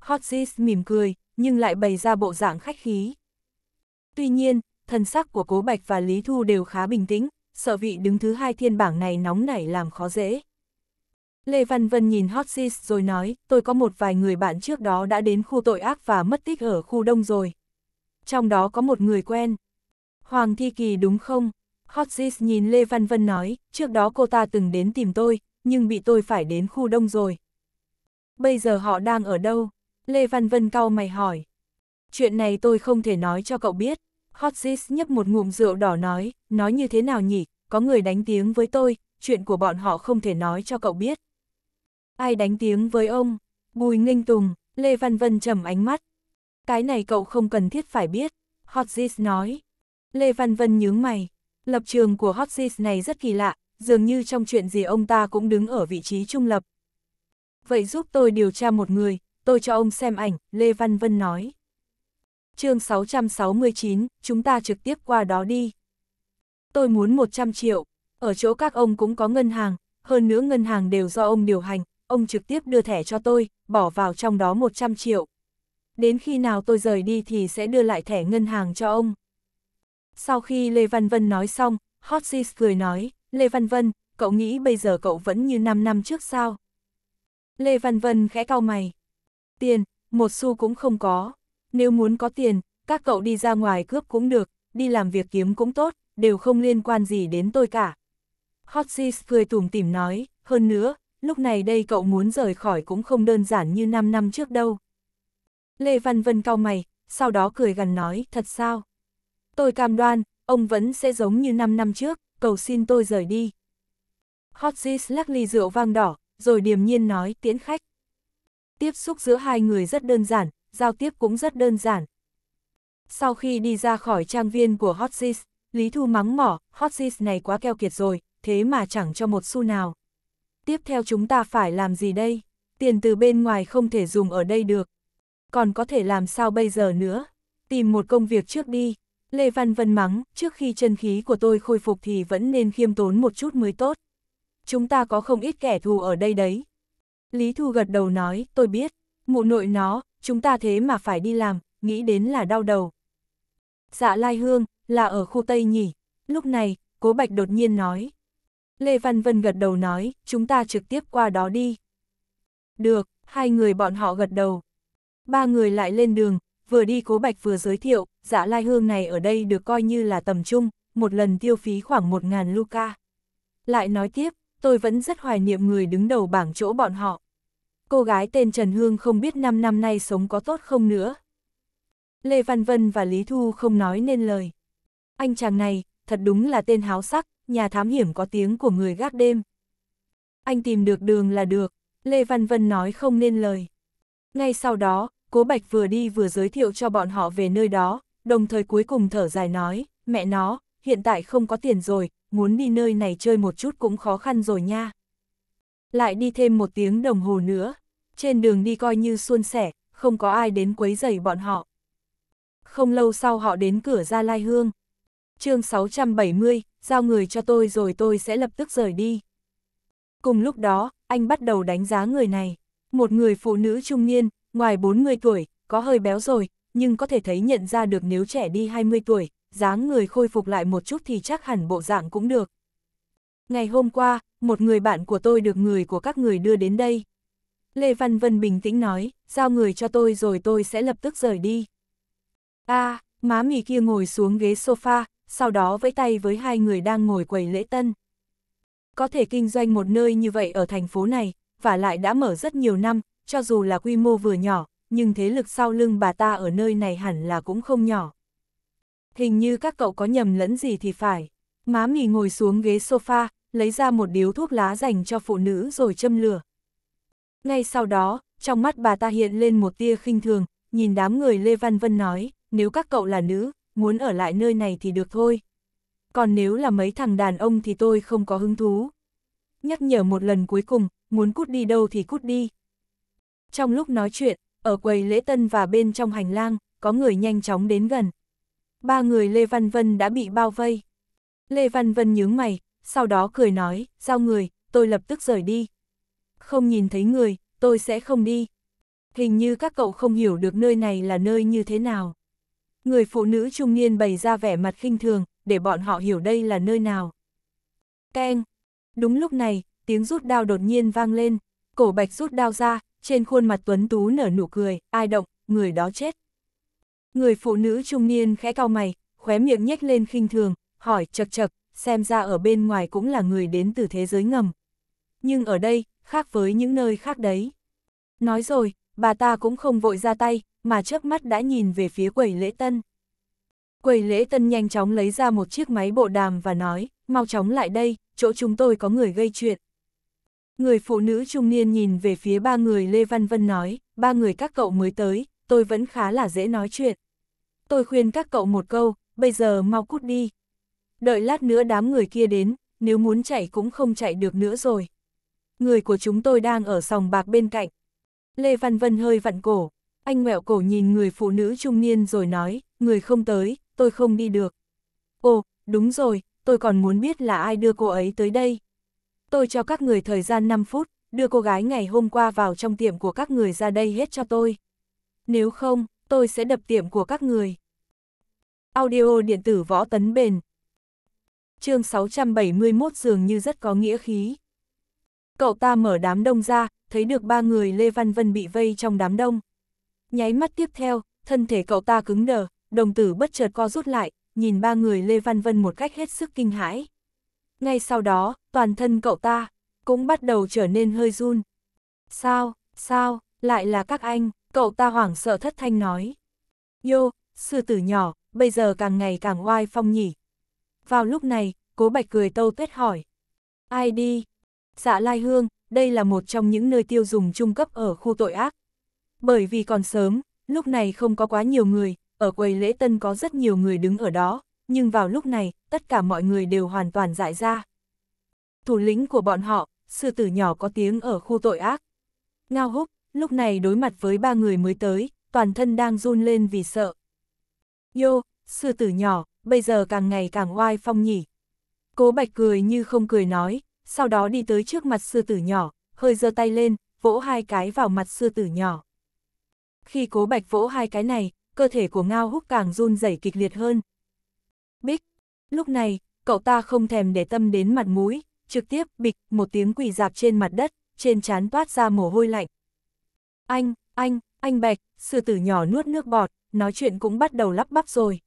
Hotsis mỉm cười, nhưng lại bày ra bộ dạng khách khí. Tuy nhiên, thần sắc của Cố Bạch và Lý Thu đều khá bình tĩnh, sợ vị đứng thứ hai thiên bảng này nóng nảy làm khó dễ. Lê Văn Vân nhìn Hotsis rồi nói, tôi có một vài người bạn trước đó đã đến khu tội ác và mất tích ở khu đông rồi. Trong đó có một người quen. Hoàng Thi Kỳ đúng không? Hotsis nhìn Lê Văn Vân nói, trước đó cô ta từng đến tìm tôi, nhưng bị tôi phải đến khu đông rồi. Bây giờ họ đang ở đâu? Lê Văn Vân cau mày hỏi. Chuyện này tôi không thể nói cho cậu biết. Hotsis nhấp một ngụm rượu đỏ nói, nói như thế nào nhỉ, có người đánh tiếng với tôi, chuyện của bọn họ không thể nói cho cậu biết. Ai đánh tiếng với ông? Bùi Nghinh Tùng, Lê Văn Vân trầm ánh mắt. Cái này cậu không cần thiết phải biết, Hotzis nói. Lê Văn Vân nhướng mày, lập trường của Hotzis này rất kỳ lạ, dường như trong chuyện gì ông ta cũng đứng ở vị trí trung lập. Vậy giúp tôi điều tra một người, tôi cho ông xem ảnh, Lê Văn Vân nói. chương 669, chúng ta trực tiếp qua đó đi. Tôi muốn 100 triệu, ở chỗ các ông cũng có ngân hàng, hơn nữa ngân hàng đều do ông điều hành, ông trực tiếp đưa thẻ cho tôi, bỏ vào trong đó 100 triệu. Đến khi nào tôi rời đi thì sẽ đưa lại thẻ ngân hàng cho ông. Sau khi Lê Văn Vân nói xong, Hotsis cười nói, Lê Văn Vân, cậu nghĩ bây giờ cậu vẫn như 5 năm trước sao? Lê Văn Vân khẽ cau mày. Tiền, một xu cũng không có. Nếu muốn có tiền, các cậu đi ra ngoài cướp cũng được, đi làm việc kiếm cũng tốt, đều không liên quan gì đến tôi cả. Hotsis cười tủm tỉm nói, hơn nữa, lúc này đây cậu muốn rời khỏi cũng không đơn giản như 5 năm trước đâu. Lê Văn Vân cau mày, sau đó cười gần nói, thật sao? Tôi cam đoan, ông vẫn sẽ giống như 5 năm trước, cầu xin tôi rời đi. hotzis lắc ly rượu vang đỏ, rồi điềm nhiên nói, tiễn khách. Tiếp xúc giữa hai người rất đơn giản, giao tiếp cũng rất đơn giản. Sau khi đi ra khỏi trang viên của hotzis, Lý Thu mắng mỏ, hotzis này quá keo kiệt rồi, thế mà chẳng cho một xu nào tiếp theo chúng ta phải làm gì đây? Tiền từ bên ngoài không thể dùng ở đây được. Còn có thể làm sao bây giờ nữa? Tìm một công việc trước đi. Lê Văn Vân mắng, trước khi chân khí của tôi khôi phục thì vẫn nên khiêm tốn một chút mới tốt. Chúng ta có không ít kẻ thù ở đây đấy. Lý Thu gật đầu nói, tôi biết, mụ nội nó, chúng ta thế mà phải đi làm, nghĩ đến là đau đầu. Dạ Lai Hương, là ở khu Tây nhỉ? Lúc này, Cố Bạch đột nhiên nói, Lê Văn Vân gật đầu nói, chúng ta trực tiếp qua đó đi. Được, hai người bọn họ gật đầu. Ba người lại lên đường, vừa đi cố bạch vừa giới thiệu, dạ lai hương này ở đây được coi như là tầm trung, một lần tiêu phí khoảng một ngàn luca. Lại nói tiếp, tôi vẫn rất hoài niệm người đứng đầu bảng chỗ bọn họ. Cô gái tên Trần Hương không biết 5 năm nay sống có tốt không nữa. Lê Văn Vân và Lý Thu không nói nên lời. Anh chàng này, thật đúng là tên háo sắc, nhà thám hiểm có tiếng của người gác đêm. Anh tìm được đường là được, Lê Văn Vân nói không nên lời. Ngay sau đó, Cố Bạch vừa đi vừa giới thiệu cho bọn họ về nơi đó, đồng thời cuối cùng thở dài nói, mẹ nó, hiện tại không có tiền rồi, muốn đi nơi này chơi một chút cũng khó khăn rồi nha. Lại đi thêm một tiếng đồng hồ nữa, trên đường đi coi như suôn sẻ, không có ai đến quấy rầy bọn họ. Không lâu sau họ đến cửa ra Lai Hương. chương 670, giao người cho tôi rồi tôi sẽ lập tức rời đi. Cùng lúc đó, anh bắt đầu đánh giá người này. Một người phụ nữ trung niên, ngoài 40 tuổi, có hơi béo rồi, nhưng có thể thấy nhận ra được nếu trẻ đi 20 tuổi, dáng người khôi phục lại một chút thì chắc hẳn bộ dạng cũng được. Ngày hôm qua, một người bạn của tôi được người của các người đưa đến đây. Lê Văn Vân bình tĩnh nói, giao người cho tôi rồi tôi sẽ lập tức rời đi. a à, má mì kia ngồi xuống ghế sofa, sau đó vẫy tay với hai người đang ngồi quầy lễ tân. Có thể kinh doanh một nơi như vậy ở thành phố này, và lại đã mở rất nhiều năm, cho dù là quy mô vừa nhỏ, nhưng thế lực sau lưng bà ta ở nơi này hẳn là cũng không nhỏ. Hình như các cậu có nhầm lẫn gì thì phải. Má mì ngồi xuống ghế sofa, lấy ra một điếu thuốc lá dành cho phụ nữ rồi châm lửa. Ngay sau đó, trong mắt bà ta hiện lên một tia khinh thường, nhìn đám người Lê Văn Vân nói, nếu các cậu là nữ, muốn ở lại nơi này thì được thôi. Còn nếu là mấy thằng đàn ông thì tôi không có hứng thú. Nhắc nhở một lần cuối cùng, muốn cút đi đâu thì cút đi. Trong lúc nói chuyện, ở quầy lễ tân và bên trong hành lang, có người nhanh chóng đến gần. Ba người Lê Văn Vân đã bị bao vây. Lê Văn Vân nhướng mày, sau đó cười nói, giao người, tôi lập tức rời đi. Không nhìn thấy người, tôi sẽ không đi. Hình như các cậu không hiểu được nơi này là nơi như thế nào. Người phụ nữ trung niên bày ra vẻ mặt khinh thường, để bọn họ hiểu đây là nơi nào. Keng! Đúng lúc này, tiếng rút đao đột nhiên vang lên, cổ bạch rút đao ra, trên khuôn mặt tuấn tú nở nụ cười, ai động, người đó chết. Người phụ nữ trung niên khẽ cau mày, khóe miệng nhếch lên khinh thường, hỏi chật chật, xem ra ở bên ngoài cũng là người đến từ thế giới ngầm. Nhưng ở đây, khác với những nơi khác đấy. Nói rồi, bà ta cũng không vội ra tay, mà trước mắt đã nhìn về phía quầy lễ tân. Quầy lễ tân nhanh chóng lấy ra một chiếc máy bộ đàm và nói, mau chóng lại đây, chỗ chúng tôi có người gây chuyện. Người phụ nữ trung niên nhìn về phía ba người Lê Văn Vân nói, ba người các cậu mới tới, tôi vẫn khá là dễ nói chuyện. Tôi khuyên các cậu một câu, bây giờ mau cút đi. Đợi lát nữa đám người kia đến, nếu muốn chạy cũng không chạy được nữa rồi. Người của chúng tôi đang ở sòng bạc bên cạnh, Lê Văn Vân hơi vặn cổ, anh ngoẹo cổ nhìn người phụ nữ trung niên rồi nói, người không tới, tôi không đi được. Ồ, đúng rồi, tôi còn muốn biết là ai đưa cô ấy tới đây. Tôi cho các người thời gian 5 phút, đưa cô gái ngày hôm qua vào trong tiệm của các người ra đây hết cho tôi. Nếu không, tôi sẽ đập tiệm của các người. Audio điện tử võ tấn bền. Chương 671 dường như rất có nghĩa khí. Cậu ta mở đám đông ra, thấy được ba người Lê Văn Vân bị vây trong đám đông. Nháy mắt tiếp theo, thân thể cậu ta cứng đờ, đồng tử bất chợt co rút lại, nhìn ba người Lê Văn Vân một cách hết sức kinh hãi. Ngay sau đó, toàn thân cậu ta cũng bắt đầu trở nên hơi run. Sao, sao, lại là các anh, cậu ta hoảng sợ thất thanh nói. Yo, sư tử nhỏ, bây giờ càng ngày càng oai phong nhỉ. Vào lúc này, cố bạch cười tâu tuyết hỏi. Ai đi? Dạ Lai Hương, đây là một trong những nơi tiêu dùng trung cấp ở khu tội ác. Bởi vì còn sớm, lúc này không có quá nhiều người, ở quầy lễ tân có rất nhiều người đứng ở đó, nhưng vào lúc này, tất cả mọi người đều hoàn toàn dại ra. Thủ lĩnh của bọn họ, sư tử nhỏ có tiếng ở khu tội ác. Ngao húc, lúc này đối mặt với ba người mới tới, toàn thân đang run lên vì sợ. Yo, sư tử nhỏ, bây giờ càng ngày càng oai phong nhỉ. Cố bạch cười như không cười nói, sau đó đi tới trước mặt sư tử nhỏ, hơi giơ tay lên, vỗ hai cái vào mặt sư tử nhỏ. Khi cố bạch vỗ hai cái này, cơ thể của ngao húc càng run rẩy kịch liệt hơn. Bích, lúc này, cậu ta không thèm để tâm đến mặt mũi, trực tiếp bịch một tiếng quỳ dạp trên mặt đất, trên trán toát ra mồ hôi lạnh. Anh, anh, anh bạch, sư tử nhỏ nuốt nước bọt, nói chuyện cũng bắt đầu lắp bắp rồi.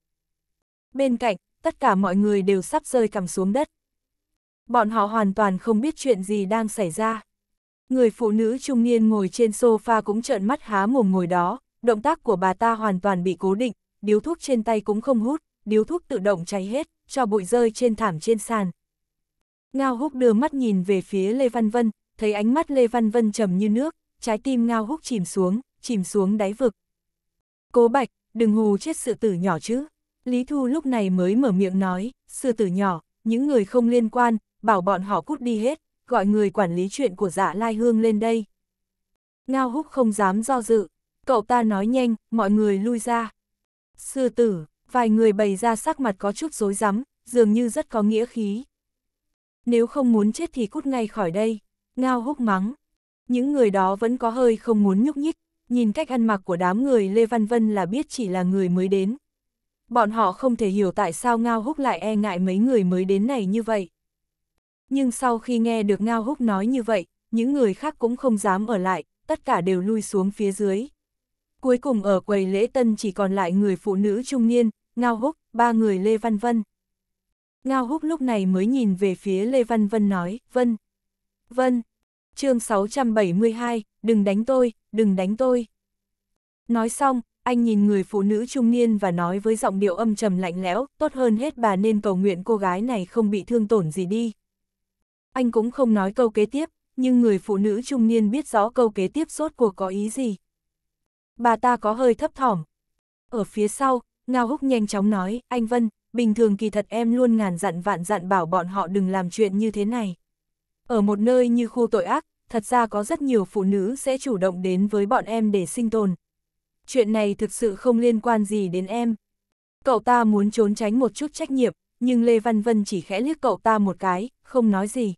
Bên cạnh, tất cả mọi người đều sắp rơi cằm xuống đất bọn họ hoàn toàn không biết chuyện gì đang xảy ra. Người phụ nữ trung niên ngồi trên sofa cũng trợn mắt há mồm ngồi đó, động tác của bà ta hoàn toàn bị cố định, điếu thuốc trên tay cũng không hút, điếu thuốc tự động cháy hết, cho bụi rơi trên thảm trên sàn. Ngao Húc đưa mắt nhìn về phía Lê Văn Vân, thấy ánh mắt Lê Văn Vân trầm như nước, trái tim Ngao Húc chìm xuống, chìm xuống đáy vực. Cố Bạch, đừng hù chết sự tử nhỏ chứ. Lý Thu lúc này mới mở miệng nói, sư tử nhỏ, những người không liên quan, bảo bọn họ cút đi hết, gọi người quản lý chuyện của dạ Lai Hương lên đây. Ngao húc không dám do dự, cậu ta nói nhanh, mọi người lui ra. Sư tử, vài người bày ra sắc mặt có chút rối rắm, dường như rất có nghĩa khí. Nếu không muốn chết thì cút ngay khỏi đây, ngao húc mắng. Những người đó vẫn có hơi không muốn nhúc nhích, nhìn cách ăn mặc của đám người Lê Văn Vân là biết chỉ là người mới đến. Bọn họ không thể hiểu tại sao ngao húc lại e ngại mấy người mới đến này như vậy. Nhưng sau khi nghe được Ngao Húc nói như vậy, những người khác cũng không dám ở lại, tất cả đều lui xuống phía dưới. Cuối cùng ở quầy lễ tân chỉ còn lại người phụ nữ trung niên, Ngao Húc, ba người Lê Văn Vân. Ngao Húc lúc này mới nhìn về phía Lê Văn Vân nói, Vân, Vân, chương 672, đừng đánh tôi, đừng đánh tôi. Nói xong, anh nhìn người phụ nữ trung niên và nói với giọng điệu âm trầm lạnh lẽo, tốt hơn hết bà nên cầu nguyện cô gái này không bị thương tổn gì đi. Anh cũng không nói câu kế tiếp, nhưng người phụ nữ trung niên biết rõ câu kế tiếp sốt cuộc có ý gì. Bà ta có hơi thấp thỏm. Ở phía sau, Ngao Húc nhanh chóng nói, anh Vân, bình thường kỳ thật em luôn ngàn dặn vạn dặn bảo bọn họ đừng làm chuyện như thế này. Ở một nơi như khu tội ác, thật ra có rất nhiều phụ nữ sẽ chủ động đến với bọn em để sinh tồn. Chuyện này thực sự không liên quan gì đến em. Cậu ta muốn trốn tránh một chút trách nhiệm, nhưng Lê Văn Vân chỉ khẽ liếc cậu ta một cái, không nói gì.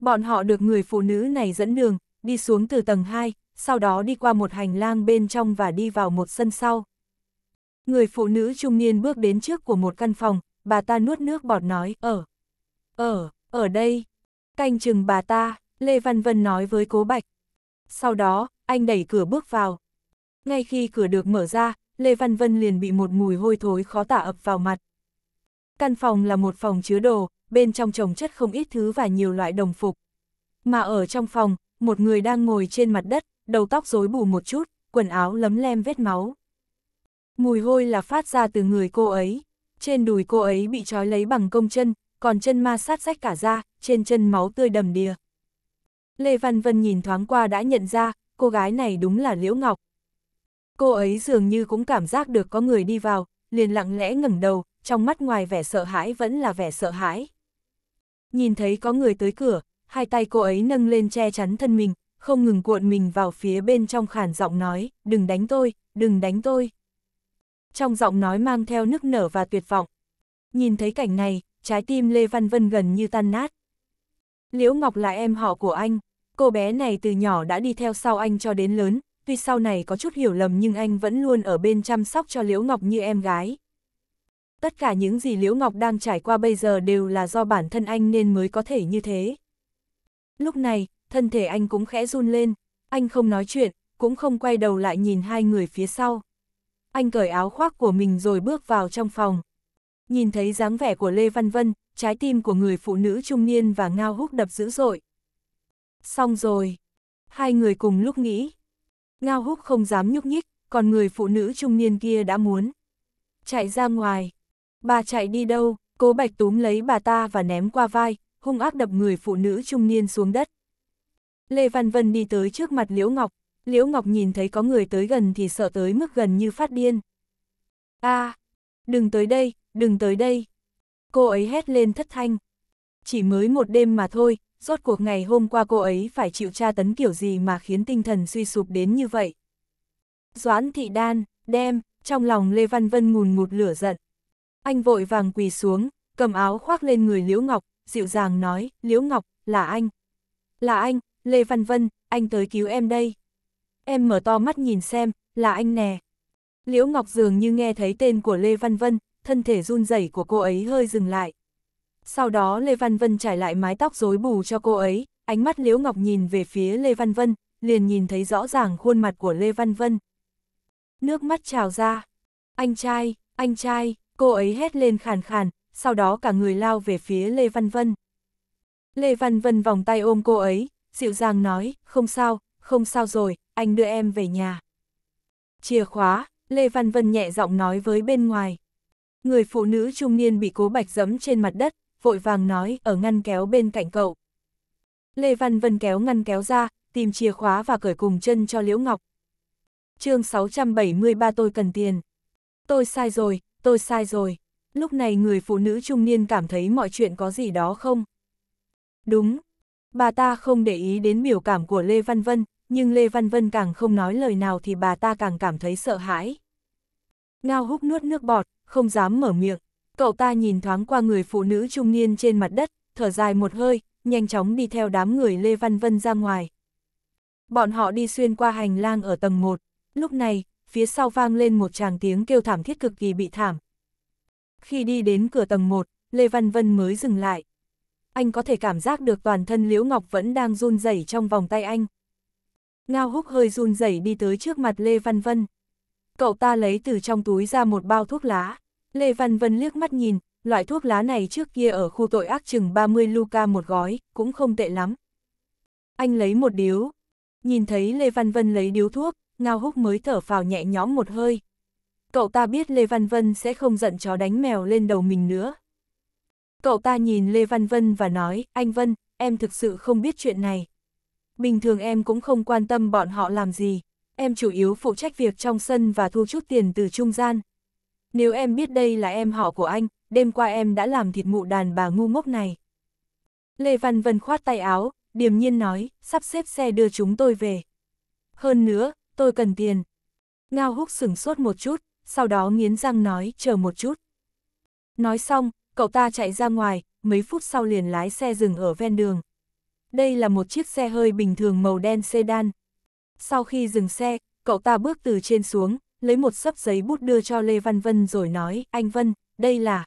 Bọn họ được người phụ nữ này dẫn đường, đi xuống từ tầng 2, sau đó đi qua một hành lang bên trong và đi vào một sân sau. Người phụ nữ trung niên bước đến trước của một căn phòng, bà ta nuốt nước bọt nói, ở, ở, ở đây, canh chừng bà ta, Lê Văn Vân nói với cố bạch. Sau đó, anh đẩy cửa bước vào. Ngay khi cửa được mở ra, Lê Văn Vân liền bị một mùi hôi thối khó tả ập vào mặt. Căn phòng là một phòng chứa đồ, bên trong trồng chất không ít thứ và nhiều loại đồng phục. Mà ở trong phòng, một người đang ngồi trên mặt đất, đầu tóc rối bù một chút, quần áo lấm lem vết máu. Mùi hôi là phát ra từ người cô ấy. Trên đùi cô ấy bị trói lấy bằng công chân, còn chân ma sát rách cả da, trên chân máu tươi đầm đìa. Lê Văn Vân nhìn thoáng qua đã nhận ra, cô gái này đúng là Liễu Ngọc. Cô ấy dường như cũng cảm giác được có người đi vào, liền lặng lẽ ngẩng đầu, trong mắt ngoài vẻ sợ hãi vẫn là vẻ sợ hãi. Nhìn thấy có người tới cửa, hai tay cô ấy nâng lên che chắn thân mình, không ngừng cuộn mình vào phía bên trong khàn giọng nói, đừng đánh tôi, đừng đánh tôi. Trong giọng nói mang theo nức nở và tuyệt vọng. Nhìn thấy cảnh này, trái tim Lê Văn Vân gần như tan nát. Liễu Ngọc là em họ của anh, cô bé này từ nhỏ đã đi theo sau anh cho đến lớn, tuy sau này có chút hiểu lầm nhưng anh vẫn luôn ở bên chăm sóc cho Liễu Ngọc như em gái tất cả những gì Liễu Ngọc đang trải qua bây giờ đều là do bản thân anh nên mới có thể như thế. Lúc này, thân thể anh cũng khẽ run lên, anh không nói chuyện, cũng không quay đầu lại nhìn hai người phía sau. Anh cởi áo khoác của mình rồi bước vào trong phòng. Nhìn thấy dáng vẻ của Lê Văn Vân, trái tim của người phụ nữ trung niên và ngao húc đập dữ dội. Xong rồi. Hai người cùng lúc nghĩ. Ngao húc không dám nhúc nhích, còn người phụ nữ trung niên kia đã muốn. Chạy ra ngoài. Bà chạy đi đâu, cố bạch túm lấy bà ta và ném qua vai, hung ác đập người phụ nữ trung niên xuống đất. Lê Văn Vân đi tới trước mặt Liễu Ngọc, Liễu Ngọc nhìn thấy có người tới gần thì sợ tới mức gần như phát điên. a à, đừng tới đây, đừng tới đây. Cô ấy hét lên thất thanh. Chỉ mới một đêm mà thôi, rốt cuộc ngày hôm qua cô ấy phải chịu tra tấn kiểu gì mà khiến tinh thần suy sụp đến như vậy. Doãn thị đan, đem, trong lòng Lê Văn Vân ngùn ngụt lửa giận, anh vội vàng quỳ xuống, cầm áo khoác lên người Liễu Ngọc, dịu dàng nói, Liễu Ngọc, là anh. Là anh, Lê Văn Vân, anh tới cứu em đây. Em mở to mắt nhìn xem, là anh nè. Liễu Ngọc dường như nghe thấy tên của Lê Văn Vân, thân thể run rẩy của cô ấy hơi dừng lại. Sau đó Lê Văn Vân trải lại mái tóc rối bù cho cô ấy, ánh mắt Liễu Ngọc nhìn về phía Lê Văn Vân, liền nhìn thấy rõ ràng khuôn mặt của Lê Văn Vân. Nước mắt trào ra. Anh trai, anh trai, cô ấy hét lên khàn khàn, sau đó cả người lao về phía Lê Văn Vân. Lê Văn Vân vòng tay ôm cô ấy, dịu dàng nói, không sao, không sao rồi, anh đưa em về nhà. Chìa khóa, Lê Văn Vân nhẹ giọng nói với bên ngoài. Người phụ nữ trung niên bị cố bạch dẫm trên mặt đất, vội vàng nói, ở ngăn kéo bên cạnh cậu. Lê Văn Vân kéo ngăn kéo ra, tìm chìa khóa và cởi cùng chân cho Liễu Ngọc. chương 673 tôi cần tiền. Tôi sai rồi, tôi sai rồi. Lúc này người phụ nữ trung niên cảm thấy mọi chuyện có gì đó không? Đúng. Bà ta không để ý đến biểu cảm của Lê Văn Vân, nhưng Lê Văn Vân càng không nói lời nào thì bà ta càng cảm thấy sợ hãi. Ngao hút nuốt nước bọt, không dám mở miệng. Cậu ta nhìn thoáng qua người phụ nữ trung niên trên mặt đất, thở dài một hơi, nhanh chóng đi theo đám người Lê Văn Vân ra ngoài. Bọn họ đi xuyên qua hành lang ở tầng 1. Lúc này, phía sau vang lên một tràng tiếng kêu thảm thiết cực kỳ bị thảm. Khi đi đến cửa tầng 1, Lê Văn Vân mới dừng lại. Anh có thể cảm giác được toàn thân Liễu Ngọc vẫn đang run rẩy trong vòng tay anh. Ngao húc hơi run rẩy đi tới trước mặt Lê Văn Vân. Cậu ta lấy từ trong túi ra một bao thuốc lá. Lê Văn Vân liếc mắt nhìn, loại thuốc lá này trước kia ở khu tội ác chừng 30 Luca một gói, cũng không tệ lắm. Anh lấy một điếu. Nhìn thấy Lê Văn Vân lấy điếu thuốc, Ngao Húc mới thở phào nhẹ nhõm một hơi. Cậu ta biết Lê Văn Vân sẽ không giận chó đánh mèo lên đầu mình nữa. Cậu ta nhìn Lê Văn Vân và nói, anh Vân, em thực sự không biết chuyện này. Bình thường em cũng không quan tâm bọn họ làm gì, em chủ yếu phụ trách việc trong sân và thu chút tiền từ trung gian. Nếu em biết đây là em họ của anh, đêm qua em đã làm thịt mụ đàn bà ngu ngốc này. Lê Văn Vân khoát tay áo, điềm nhiên nói, sắp xếp xe đưa chúng tôi về. Hơn nữa, tôi cần tiền. Ngao húc sửng sốt một chút, sau đó nghiến răng nói, chờ một chút. Nói xong, cậu ta chạy ra ngoài, mấy phút sau liền lái xe dừng ở ven đường. Đây là một chiếc xe hơi bình thường màu đen sedan. Sau khi dừng xe, cậu ta bước từ trên xuống, lấy một sấp giấy bút đưa cho Lê Văn Vân rồi nói, anh Vân, đây là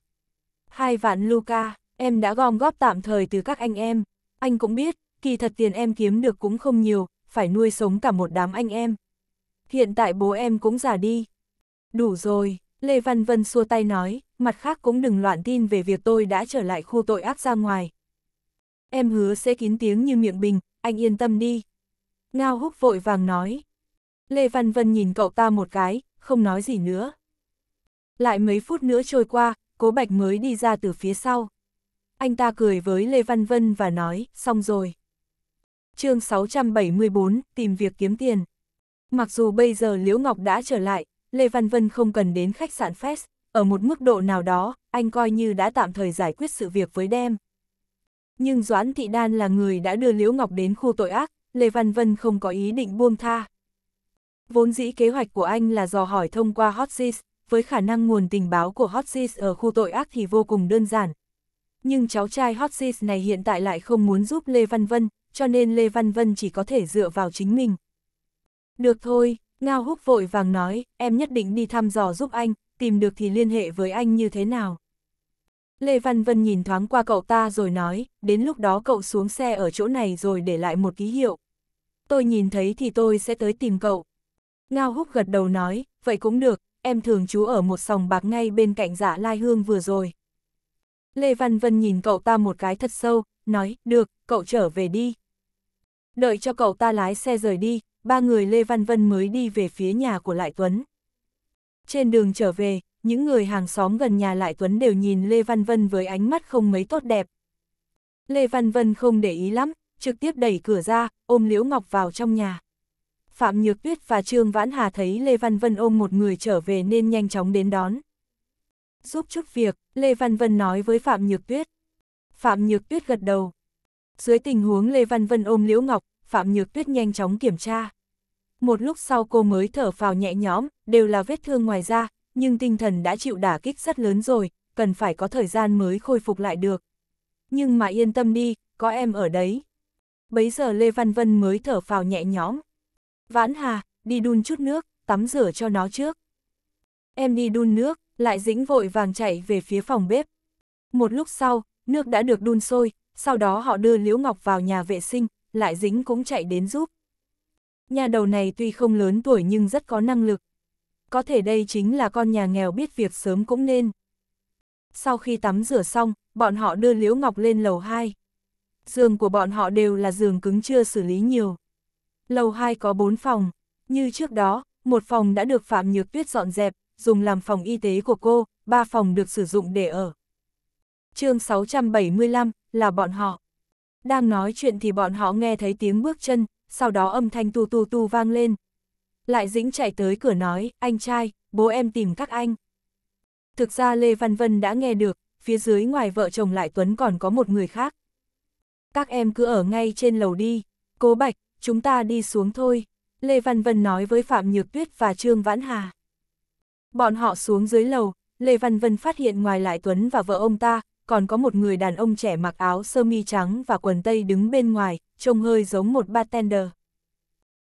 hai vạn Luca, em đã gom góp tạm thời từ các anh em. Anh cũng biết, kỳ thật tiền em kiếm được cũng không nhiều, phải nuôi sống cả một đám anh em hiện tại bố em cũng giả đi. Đủ rồi, Lê Văn Vân xua tay nói, mặt khác cũng đừng loạn tin về việc tôi đã trở lại khu tội ác ra ngoài. Em hứa sẽ kín tiếng như miệng bình, anh yên tâm đi. Ngao húc vội vàng nói. Lê Văn Vân nhìn cậu ta một cái, không nói gì nữa. Lại mấy phút nữa trôi qua, cố bạch mới đi ra từ phía sau. Anh ta cười với Lê Văn Vân và nói, xong rồi. chương 674, tìm việc kiếm tiền. Mặc dù bây giờ Liễu Ngọc đã trở lại, Lê Văn Vân không cần đến khách sạn Fest, ở một mức độ nào đó, anh coi như đã tạm thời giải quyết sự việc với đem. Nhưng Doãn Thị Đan là người đã đưa Liễu Ngọc đến khu tội ác, Lê Văn Vân không có ý định buông tha. Vốn dĩ kế hoạch của anh là dò hỏi thông qua Hotsis, với khả năng nguồn tình báo của Hotsis ở khu tội ác thì vô cùng đơn giản. Nhưng cháu trai Hotsis này hiện tại lại không muốn giúp Lê Văn Vân, cho nên Lê Văn Vân chỉ có thể dựa vào chính mình. Được thôi, Ngao Húc vội vàng nói, em nhất định đi thăm dò giúp anh, tìm được thì liên hệ với anh như thế nào. Lê Văn Vân nhìn thoáng qua cậu ta rồi nói, đến lúc đó cậu xuống xe ở chỗ này rồi để lại một ký hiệu. Tôi nhìn thấy thì tôi sẽ tới tìm cậu. Ngao Húc gật đầu nói, vậy cũng được, em thường trú ở một sòng bạc ngay bên cạnh giả dạ Lai Hương vừa rồi. Lê Văn Vân nhìn cậu ta một cái thật sâu, nói, được, cậu trở về đi. Đợi cho cậu ta lái xe rời đi, ba người Lê Văn Vân mới đi về phía nhà của Lại Tuấn. Trên đường trở về, những người hàng xóm gần nhà Lại Tuấn đều nhìn Lê Văn Vân với ánh mắt không mấy tốt đẹp. Lê Văn Vân không để ý lắm, trực tiếp đẩy cửa ra, ôm Liễu Ngọc vào trong nhà. Phạm Nhược Tuyết và Trương Vãn Hà thấy Lê Văn Vân ôm một người trở về nên nhanh chóng đến đón. Giúp chút việc, Lê Văn Vân nói với Phạm Nhược Tuyết. Phạm Nhược Tuyết gật đầu, dưới tình huống Lê Văn Vân ôm Liễu Ngọc, Phạm Nhược Tuyết nhanh chóng kiểm tra. Một lúc sau cô mới thở phào nhẹ nhõm, đều là vết thương ngoài da, nhưng tinh thần đã chịu đả kích rất lớn rồi, cần phải có thời gian mới khôi phục lại được. Nhưng mà yên tâm đi, có em ở đấy. Bấy giờ Lê Văn Vân mới thở phào nhẹ nhõm. Vãn Hà, đi đun chút nước, tắm rửa cho nó trước. Em đi đun nước, lại dĩnh vội vàng chạy về phía phòng bếp. Một lúc sau, nước đã được đun sôi, sau đó họ đưa Liễu Ngọc vào nhà vệ sinh, lại dính cũng chạy đến giúp. Nhà đầu này tuy không lớn tuổi nhưng rất có năng lực. Có thể đây chính là con nhà nghèo biết việc sớm cũng nên. Sau khi tắm rửa xong, bọn họ đưa Liễu Ngọc lên lầu 2. Giường của bọn họ đều là giường cứng chưa xử lý nhiều. Lầu 2 có 4 phòng. Như trước đó, một phòng đã được Phạm Nhược Tuyết dọn dẹp, dùng làm phòng y tế của cô, ba phòng được sử dụng để ở. chương 675, là bọn họ. Đang nói chuyện thì bọn họ nghe thấy tiếng bước chân, sau đó âm thanh tu tu tu vang lên. Lại dĩnh chạy tới cửa nói, anh trai, bố em tìm các anh. Thực ra Lê Văn Vân đã nghe được, phía dưới ngoài vợ chồng lại Tuấn còn có một người khác. Các em cứ ở ngay trên lầu đi, cố bạch, chúng ta đi xuống thôi, Lê Văn Vân nói với Phạm Nhược Tuyết và Trương Vãn Hà. Bọn họ xuống dưới lầu, Lê Văn Vân phát hiện ngoài lại Tuấn và vợ ông ta, còn có một người đàn ông trẻ mặc áo sơ mi trắng và quần tây đứng bên ngoài, trông hơi giống một bartender.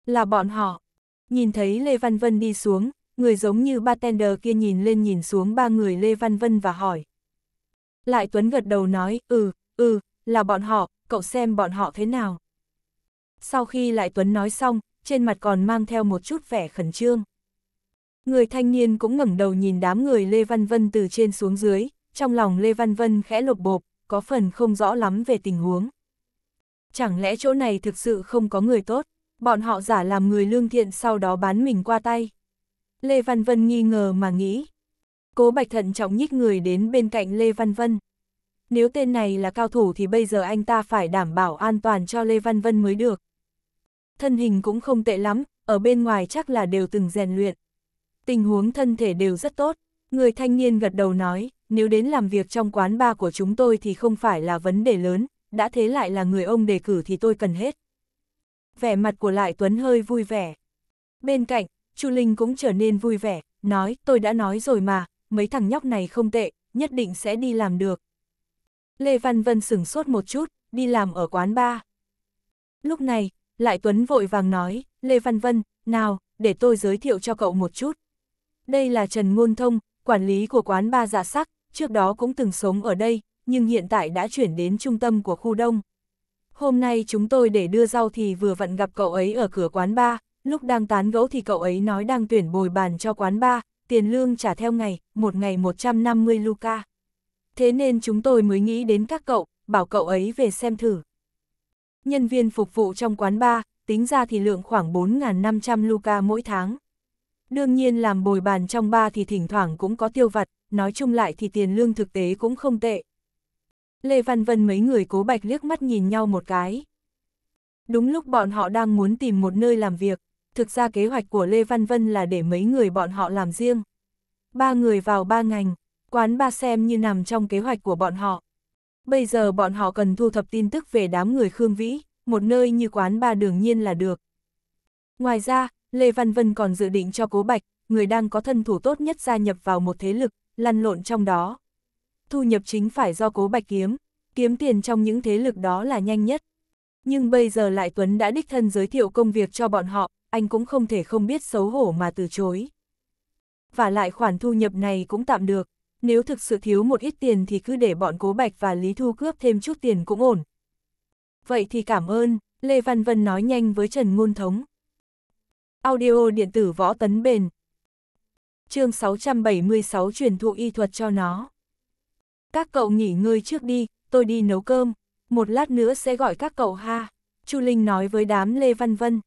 Là bọn họ. Nhìn thấy Lê Văn Vân đi xuống, người giống như bartender kia nhìn lên nhìn xuống ba người Lê Văn Vân và hỏi. Lại Tuấn gật đầu nói, ừ, ừ, là bọn họ, cậu xem bọn họ thế nào. Sau khi Lại Tuấn nói xong, trên mặt còn mang theo một chút vẻ khẩn trương. Người thanh niên cũng ngẩng đầu nhìn đám người Lê Văn Vân từ trên xuống dưới, trong lòng Lê Văn Vân khẽ lột bộp, có phần không rõ lắm về tình huống. Chẳng lẽ chỗ này thực sự không có người tốt, bọn họ giả làm người lương thiện sau đó bán mình qua tay. Lê Văn Vân nghi ngờ mà nghĩ. Cố Bạch thận trọng nhích người đến bên cạnh Lê Văn Vân. Nếu tên này là cao thủ thì bây giờ anh ta phải đảm bảo an toàn cho Lê Văn Vân mới được. Thân hình cũng không tệ lắm, ở bên ngoài chắc là đều từng rèn luyện. Tình huống thân thể đều rất tốt, người thanh niên gật đầu nói nếu đến làm việc trong quán bar của chúng tôi thì không phải là vấn đề lớn, đã thế lại là người ông đề cử thì tôi cần hết. Vẻ mặt của Lại Tuấn hơi vui vẻ. Bên cạnh, Chu Linh cũng trở nên vui vẻ, nói tôi đã nói rồi mà, mấy thằng nhóc này không tệ, nhất định sẽ đi làm được. Lê Văn Vân sửng sốt một chút, đi làm ở quán bar. Lúc này, Lại Tuấn vội vàng nói, Lê Văn Vân, nào, để tôi giới thiệu cho cậu một chút. Đây là Trần Ngôn Thông, quản lý của quán ba dạ sắc, trước đó cũng từng sống ở đây, nhưng hiện tại đã chuyển đến trung tâm của khu đông. Hôm nay chúng tôi để đưa rau thì vừa vặn gặp cậu ấy ở cửa quán ba lúc đang tán gẫu thì cậu ấy nói đang tuyển bồi bàn cho quán ba tiền lương trả theo ngày, một ngày 150 luca. Thế nên chúng tôi mới nghĩ đến các cậu, bảo cậu ấy về xem thử. Nhân viên phục vụ trong quán ba tính ra thì lượng khoảng 4.500 luca mỗi tháng. Đương nhiên làm bồi bàn trong ba thì thỉnh thoảng cũng có tiêu vặt, nói chung lại thì tiền lương thực tế cũng không tệ. Lê Văn Vân mấy người cố bạch liếc mắt nhìn nhau một cái. Đúng lúc bọn họ đang muốn tìm một nơi làm việc, thực ra kế hoạch của Lê Văn Vân là để mấy người bọn họ làm riêng. Ba người vào ba ngành, quán ba xem như nằm trong kế hoạch của bọn họ. Bây giờ bọn họ cần thu thập tin tức về đám người Khương Vĩ, một nơi như quán ba đương nhiên là được. Ngoài ra, Lê Văn Vân còn dự định cho Cố Bạch, người đang có thân thủ tốt nhất gia nhập vào một thế lực, lăn lộn trong đó. Thu nhập chính phải do cố bạch kiếm, kiếm tiền trong những thế lực đó là nhanh nhất. Nhưng bây giờ lại Tuấn đã đích thân giới thiệu công việc cho bọn họ, anh cũng không thể không biết xấu hổ mà từ chối. Và lại khoản thu nhập này cũng tạm được, nếu thực sự thiếu một ít tiền thì cứ để bọn Cố Bạch và Lý Thu cướp thêm chút tiền cũng ổn. Vậy thì cảm ơn, Lê Văn Vân nói nhanh với Trần Ngôn Thống. Audio điện tử võ tấn bền, chương 676 truyền thụ y thuật cho nó. Các cậu nghỉ ngơi trước đi, tôi đi nấu cơm, một lát nữa sẽ gọi các cậu ha, Chu Linh nói với đám Lê Văn Vân.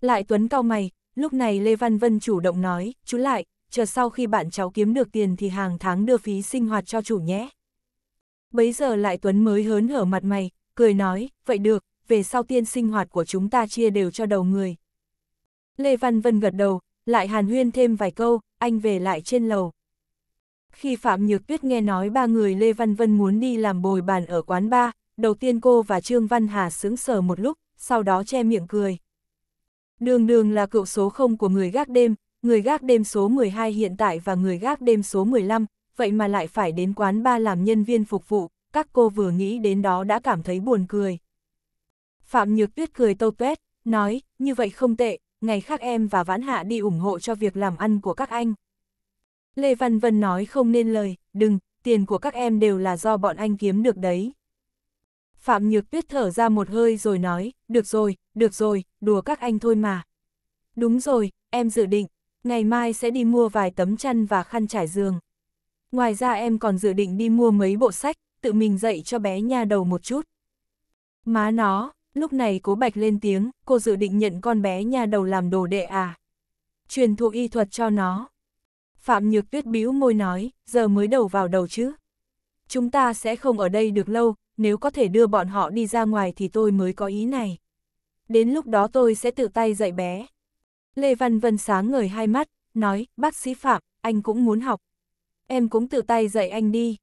Lại Tuấn cao mày, lúc này Lê Văn Vân chủ động nói, chú lại, chờ sau khi bạn cháu kiếm được tiền thì hàng tháng đưa phí sinh hoạt cho chủ nhé. Bấy giờ lại Tuấn mới hớn hở mặt mày, cười nói, vậy được, về sau tiên sinh hoạt của chúng ta chia đều cho đầu người. Lê Văn Vân gật đầu, lại hàn huyên thêm vài câu, anh về lại trên lầu. Khi Phạm Nhược Tuyết nghe nói ba người Lê Văn Vân muốn đi làm bồi bàn ở quán ba, đầu tiên cô và Trương Văn Hà sướng sờ một lúc, sau đó che miệng cười. Đường đường là cựu số 0 của người gác đêm, người gác đêm số 12 hiện tại và người gác đêm số 15, vậy mà lại phải đến quán ba làm nhân viên phục vụ, các cô vừa nghĩ đến đó đã cảm thấy buồn cười. Phạm Nhược Tuyết cười tâu tuét, nói, như vậy không tệ, ngày khác em và Vãn Hạ đi ủng hộ cho việc làm ăn của các anh. Lê Văn Vân nói không nên lời, đừng, tiền của các em đều là do bọn anh kiếm được đấy. Phạm Nhược Tuyết thở ra một hơi rồi nói, được rồi, được rồi, đùa các anh thôi mà. Đúng rồi, em dự định, ngày mai sẽ đi mua vài tấm chăn và khăn trải giường. Ngoài ra em còn dự định đi mua mấy bộ sách, tự mình dạy cho bé nha đầu một chút. Má nó, lúc này cố bạch lên tiếng, cô dự định nhận con bé nhà đầu làm đồ đệ à. Truyền thụ y thuật cho nó. Phạm Nhược Tuyết bĩu môi nói, giờ mới đầu vào đầu chứ. Chúng ta sẽ không ở đây được lâu, nếu có thể đưa bọn họ đi ra ngoài thì tôi mới có ý này. Đến lúc đó tôi sẽ tự tay dạy bé. Lê Văn Vân sáng ngời hai mắt, nói, bác sĩ Phạm, anh cũng muốn học. Em cũng tự tay dạy anh đi.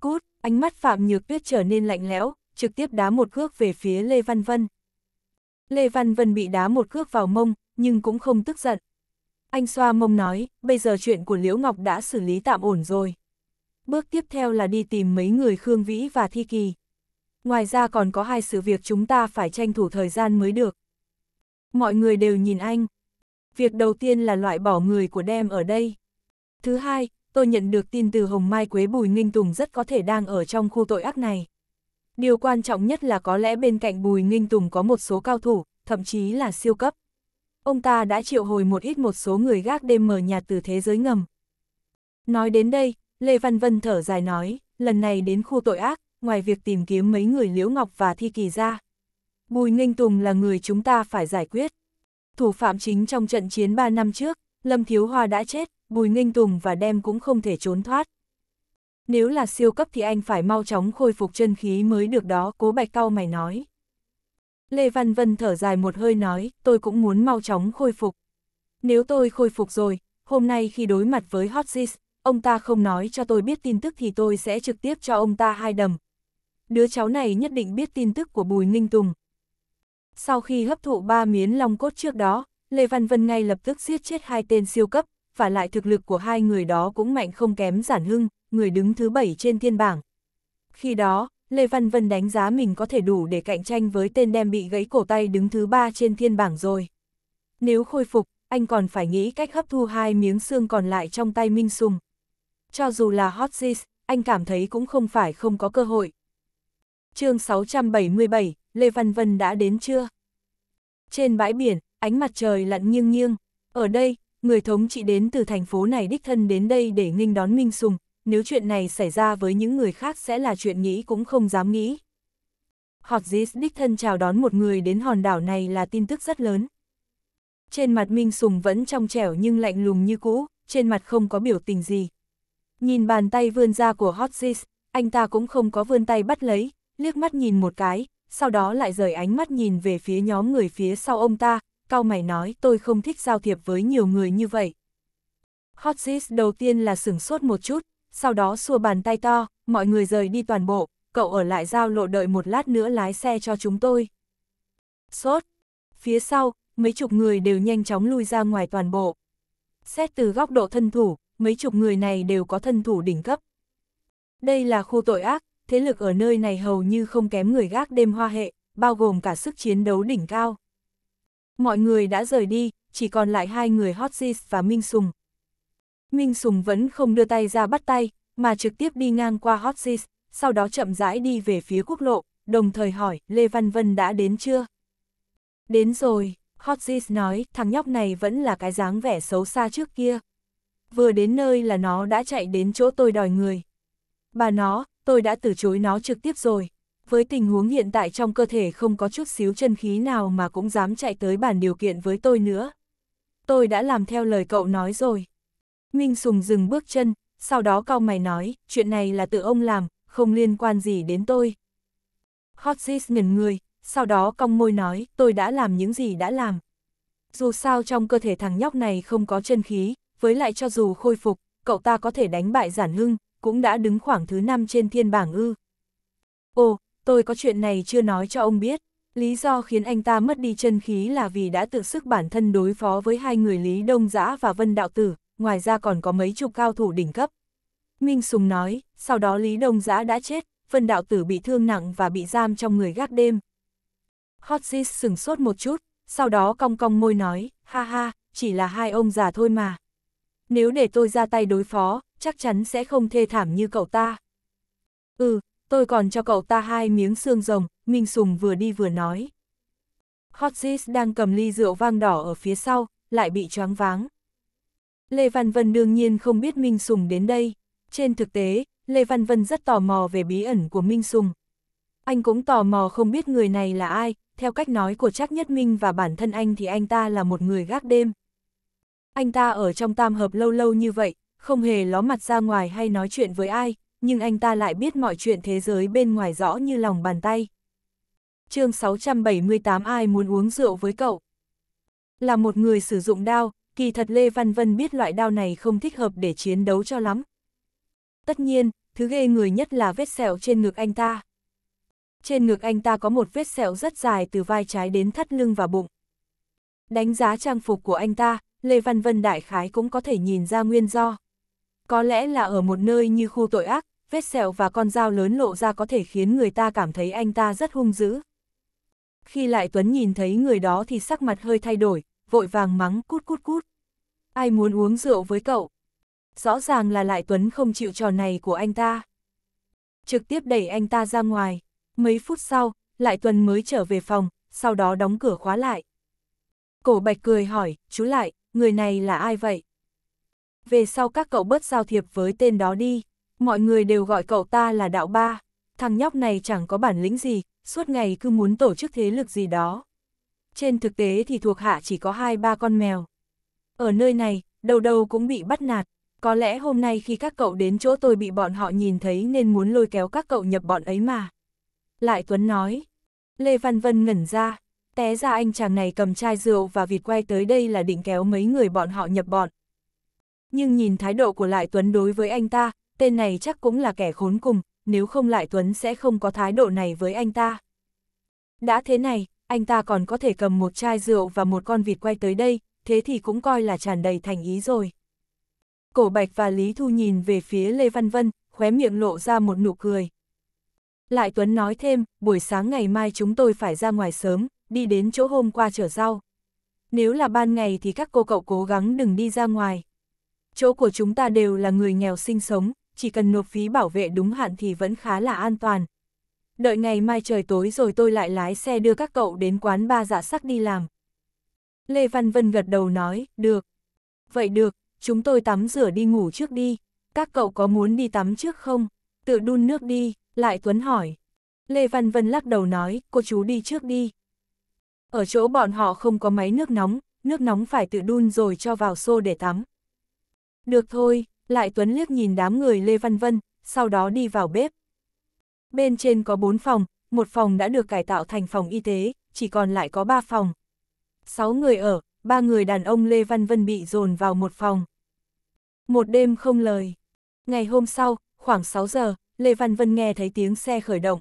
Cút, ánh mắt Phạm Nhược Tuyết trở nên lạnh lẽo, trực tiếp đá một cước về phía Lê Văn Vân. Lê Văn Vân bị đá một cước vào mông, nhưng cũng không tức giận. Anh xoa mông nói, bây giờ chuyện của Liễu Ngọc đã xử lý tạm ổn rồi. Bước tiếp theo là đi tìm mấy người Khương Vĩ và Thi Kỳ. Ngoài ra còn có hai sự việc chúng ta phải tranh thủ thời gian mới được. Mọi người đều nhìn anh. Việc đầu tiên là loại bỏ người của đem ở đây. Thứ hai, tôi nhận được tin từ Hồng Mai Quế Bùi Ninh Tùng rất có thể đang ở trong khu tội ác này. Điều quan trọng nhất là có lẽ bên cạnh Bùi Nghinh Tùng có một số cao thủ, thậm chí là siêu cấp. Ông ta đã triệu hồi một ít một số người gác đêm mờ nhà từ thế giới ngầm. Nói đến đây, Lê Văn Vân thở dài nói, lần này đến khu tội ác, ngoài việc tìm kiếm mấy người Liễu Ngọc và Thi Kỳ ra. Bùi Nghinh Tùng là người chúng ta phải giải quyết. Thủ phạm chính trong trận chiến 3 năm trước, Lâm Thiếu Hoa đã chết, Bùi Nghinh Tùng và Đem cũng không thể trốn thoát nếu là siêu cấp thì anh phải mau chóng khôi phục chân khí mới được đó, cố bạch cao mày nói. Lê Văn Vân thở dài một hơi nói, tôi cũng muốn mau chóng khôi phục. Nếu tôi khôi phục rồi, hôm nay khi đối mặt với Hot ông ta không nói cho tôi biết tin tức thì tôi sẽ trực tiếp cho ông ta hai đầm. Đứa cháu này nhất định biết tin tức của Bùi Ninh Tùng. Sau khi hấp thụ ba miếng long cốt trước đó, Lê Văn Vân ngay lập tức giết chết hai tên siêu cấp, và lại thực lực của hai người đó cũng mạnh không kém giản hưng, người đứng thứ bảy trên thiên bảng. Khi đó, Lê Văn Vân đánh giá mình có thể đủ để cạnh tranh với tên đem bị gãy cổ tay đứng thứ ba trên thiên bảng rồi. Nếu khôi phục, anh còn phải nghĩ cách hấp thu hai miếng xương còn lại trong tay Minh Sùng. Cho dù là hot sis, anh cảm thấy cũng không phải không có cơ hội. chương 677, Lê Văn Vân đã đến chưa? Trên bãi biển, ánh mặt trời lặn nghiêng nghiêng. Ở đây, người thống trị đến từ thành phố này đích thân đến đây để nghênh đón Minh Sùng, nếu chuyện này xảy ra với những người khác sẽ là chuyện nghĩ cũng không dám nghĩ. Họt Dís đích thân chào đón một người đến hòn đảo này là tin tức rất lớn. Trên mặt Minh Sùng vẫn trong trẻo nhưng lạnh lùng như cũ, trên mặt không có biểu tình gì. Nhìn bàn tay vươn ra của Hot Dís, anh ta cũng không có vươn tay bắt lấy, liếc mắt nhìn một cái, sau đó lại rời ánh mắt nhìn về phía nhóm người phía sau ông ta, cao mày nói tôi không thích giao thiệp với nhiều người như vậy. Hot Dís đầu tiên là sửng sốt một chút, sau đó xua bàn tay to, mọi người rời đi toàn bộ, cậu ở lại giao lộ đợi một lát nữa lái xe cho chúng tôi. Sốt! Phía sau, mấy chục người đều nhanh chóng lui ra ngoài toàn bộ. Xét từ góc độ thân thủ, mấy chục người này đều có thân thủ đỉnh cấp. Đây là khu tội ác, thế lực ở nơi này hầu như không kém người gác đêm hoa hệ, bao gồm cả sức chiến đấu đỉnh cao. Mọi người đã rời đi, chỉ còn lại hai người Hotzis và Minh Sùng, Minh Sùng vẫn không đưa tay ra bắt tay, mà trực tiếp đi ngang qua Hotsis, sau đó chậm rãi đi về phía quốc lộ, đồng thời hỏi Lê Văn Vân đã đến chưa? Đến rồi, Hotsis nói, thằng nhóc này vẫn là cái dáng vẻ xấu xa trước kia. Vừa đến nơi là nó đã chạy đến chỗ tôi đòi người. Bà nó, tôi đã từ chối nó trực tiếp rồi. Với tình huống hiện tại trong cơ thể không có chút xíu chân khí nào mà cũng dám chạy tới bản điều kiện với tôi nữa. Tôi đã làm theo lời cậu nói rồi. Minh Sùng dừng bước chân, sau đó cao mày nói, chuyện này là tự ông làm, không liên quan gì đến tôi. Hotsis ngẩn người, sau đó cong môi nói, tôi đã làm những gì đã làm. Dù sao trong cơ thể thằng nhóc này không có chân khí, với lại cho dù khôi phục, cậu ta có thể đánh bại giản hưng cũng đã đứng khoảng thứ năm trên thiên bảng ư. Ồ, tôi có chuyện này chưa nói cho ông biết. Lý do khiến anh ta mất đi chân khí là vì đã tự sức bản thân đối phó với hai người Lý Đông Giã và Vân Đạo Tử, ngoài ra còn có mấy chục cao thủ đỉnh cấp. Minh Sùng nói, sau đó Lý Đông Giã đã chết, Vân Đạo Tử bị thương nặng và bị giam trong người gác đêm. Hotsis sừng sốt một chút, sau đó cong cong môi nói, ha ha, chỉ là hai ông già thôi mà. Nếu để tôi ra tay đối phó, chắc chắn sẽ không thê thảm như cậu ta. Ừ, tôi còn cho cậu ta hai miếng xương rồng, Minh Sùng vừa đi vừa nói. Hotsis đang cầm ly rượu vang đỏ ở phía sau, lại bị choáng váng. Lê Văn Vân đương nhiên không biết Minh Sùng đến đây. Trên thực tế, Lê Văn Vân rất tò mò về bí ẩn của Minh Sùng. Anh cũng tò mò không biết người này là ai, theo cách nói của Trác Nhất Minh và bản thân anh thì anh ta là một người gác đêm. Anh ta ở trong tam hợp lâu lâu như vậy, không hề ló mặt ra ngoài hay nói chuyện với ai, nhưng anh ta lại biết mọi chuyện thế giới bên ngoài rõ như lòng bàn tay. chương 678 ai muốn uống rượu với cậu? Là một người sử dụng đao, kỳ thật Lê Văn Vân biết loại đao này không thích hợp để chiến đấu cho lắm. Tất nhiên, thứ ghê người nhất là vết sẹo trên ngực anh ta. Trên ngực anh ta có một vết sẹo rất dài từ vai trái đến thắt lưng và bụng. Đánh giá trang phục của anh ta, Lê Văn Vân đại khái cũng có thể nhìn ra nguyên do. Có lẽ là ở một nơi như khu tội ác, vết sẹo và con dao lớn lộ ra có thể khiến người ta cảm thấy anh ta rất hung dữ. Khi lại Tuấn nhìn thấy người đó thì sắc mặt hơi thay đổi, vội vàng mắng cút cút cút. Ai muốn uống rượu với cậu? Rõ ràng là lại Tuấn không chịu trò này của anh ta. Trực tiếp đẩy anh ta ra ngoài. Mấy phút sau, lại Tuấn mới trở về phòng, sau đó đóng cửa khóa lại. Cổ bạch cười hỏi, chú lại, người này là ai vậy? Về sau các cậu bớt giao thiệp với tên đó đi. Mọi người đều gọi cậu ta là đạo ba. Thằng nhóc này chẳng có bản lĩnh gì, suốt ngày cứ muốn tổ chức thế lực gì đó trên thực tế thì thuộc hạ chỉ có hai ba con mèo. Ở nơi này, đầu đầu cũng bị bắt nạt, có lẽ hôm nay khi các cậu đến chỗ tôi bị bọn họ nhìn thấy nên muốn lôi kéo các cậu nhập bọn ấy mà. Lại Tuấn nói, Lê Văn Vân ngẩn ra, té ra anh chàng này cầm chai rượu và vịt quay tới đây là định kéo mấy người bọn họ nhập bọn. Nhưng nhìn thái độ của Lại Tuấn đối với anh ta, tên này chắc cũng là kẻ khốn cùng, nếu không Lại Tuấn sẽ không có thái độ này với anh ta. Đã thế này, anh ta còn có thể cầm một chai rượu và một con vịt quay tới đây, thế thì cũng coi là tràn đầy thành ý rồi. Cổ Bạch và Lý Thu nhìn về phía Lê Văn Vân, khóe miệng lộ ra một nụ cười. Lại Tuấn nói thêm, buổi sáng ngày mai chúng tôi phải ra ngoài sớm, đi đến chỗ hôm qua trở rau. Nếu là ban ngày thì các cô cậu cố gắng đừng đi ra ngoài. Chỗ của chúng ta đều là người nghèo sinh sống, chỉ cần nộp phí bảo vệ đúng hạn thì vẫn khá là an toàn, đợi ngày mai trời tối rồi tôi lại lái xe đưa các cậu đến quán ba dạ sắc đi làm. Lê Văn Vân gật đầu nói, được. Vậy được, chúng tôi tắm rửa đi ngủ trước đi. Các cậu có muốn đi tắm trước không? Tự đun nước đi, lại Tuấn hỏi. Lê Văn Vân lắc đầu nói, cô chú đi trước đi. Ở chỗ bọn họ không có máy nước nóng, nước nóng phải tự đun rồi cho vào xô để tắm. Được thôi, lại Tuấn liếc nhìn đám người Lê Văn Vân, sau đó đi vào bếp. Bên trên có 4 phòng, một phòng đã được cải tạo thành phòng y tế, chỉ còn lại có 3 phòng. 6 người ở, ba người đàn ông Lê Văn Vân bị dồn vào một phòng. Một đêm không lời. Ngày hôm sau, khoảng 6 giờ, Lê Văn Vân nghe thấy tiếng xe khởi động.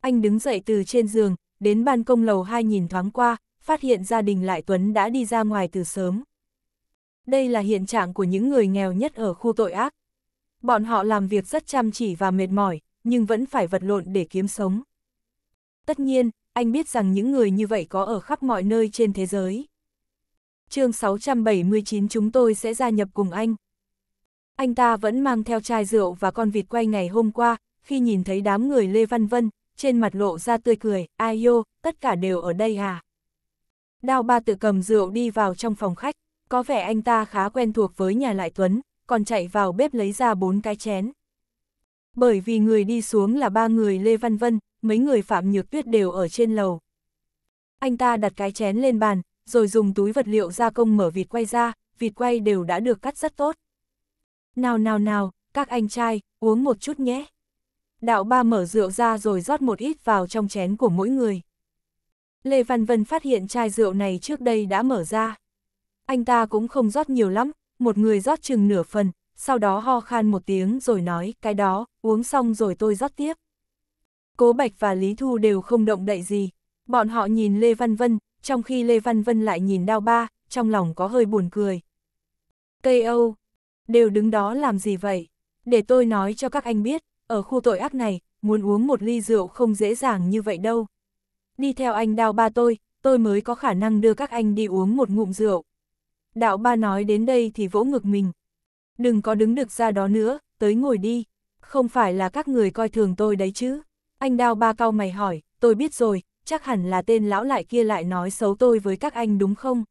Anh đứng dậy từ trên giường, đến ban công lầu 2 nhìn thoáng qua, phát hiện gia đình Lại Tuấn đã đi ra ngoài từ sớm. Đây là hiện trạng của những người nghèo nhất ở khu tội ác. Bọn họ làm việc rất chăm chỉ và mệt mỏi, nhưng vẫn phải vật lộn để kiếm sống. Tất nhiên, anh biết rằng những người như vậy có ở khắp mọi nơi trên thế giới. chương 679 chúng tôi sẽ gia nhập cùng anh. Anh ta vẫn mang theo chai rượu và con vịt quay ngày hôm qua, khi nhìn thấy đám người Lê Văn Vân, trên mặt lộ ra tươi cười, ai yô, tất cả đều ở đây à. Đao ba tự cầm rượu đi vào trong phòng khách, có vẻ anh ta khá quen thuộc với nhà lại Tuấn, còn chạy vào bếp lấy ra bốn cái chén bởi vì người đi xuống là ba người Lê Văn Vân, mấy người Phạm Nhược Tuyết đều ở trên lầu. Anh ta đặt cái chén lên bàn, rồi dùng túi vật liệu gia công mở vịt quay ra, vịt quay đều đã được cắt rất tốt. Nào nào nào, các anh trai, uống một chút nhé. Đạo ba mở rượu ra rồi rót một ít vào trong chén của mỗi người. Lê Văn Vân phát hiện chai rượu này trước đây đã mở ra. Anh ta cũng không rót nhiều lắm, một người rót chừng nửa phần, sau đó ho khan một tiếng rồi nói cái đó, uống xong rồi tôi rót tiếp. Cố Bạch và Lý Thu đều không động đậy gì. Bọn họ nhìn Lê Văn Vân, trong khi Lê Văn Vân lại nhìn Đao Ba, trong lòng có hơi buồn cười. Cây Âu, đều đứng đó làm gì vậy? Để tôi nói cho các anh biết, ở khu tội ác này, muốn uống một ly rượu không dễ dàng như vậy đâu. Đi theo anh Đao Ba tôi, tôi mới có khả năng đưa các anh đi uống một ngụm rượu. Đạo Ba nói đến đây thì vỗ ngực mình. Đừng có đứng được ra đó nữa, tới ngồi đi không phải là các người coi thường tôi đấy chứ. Anh đao ba cao mày hỏi, tôi biết rồi, chắc hẳn là tên lão lại kia lại nói xấu tôi với các anh đúng không?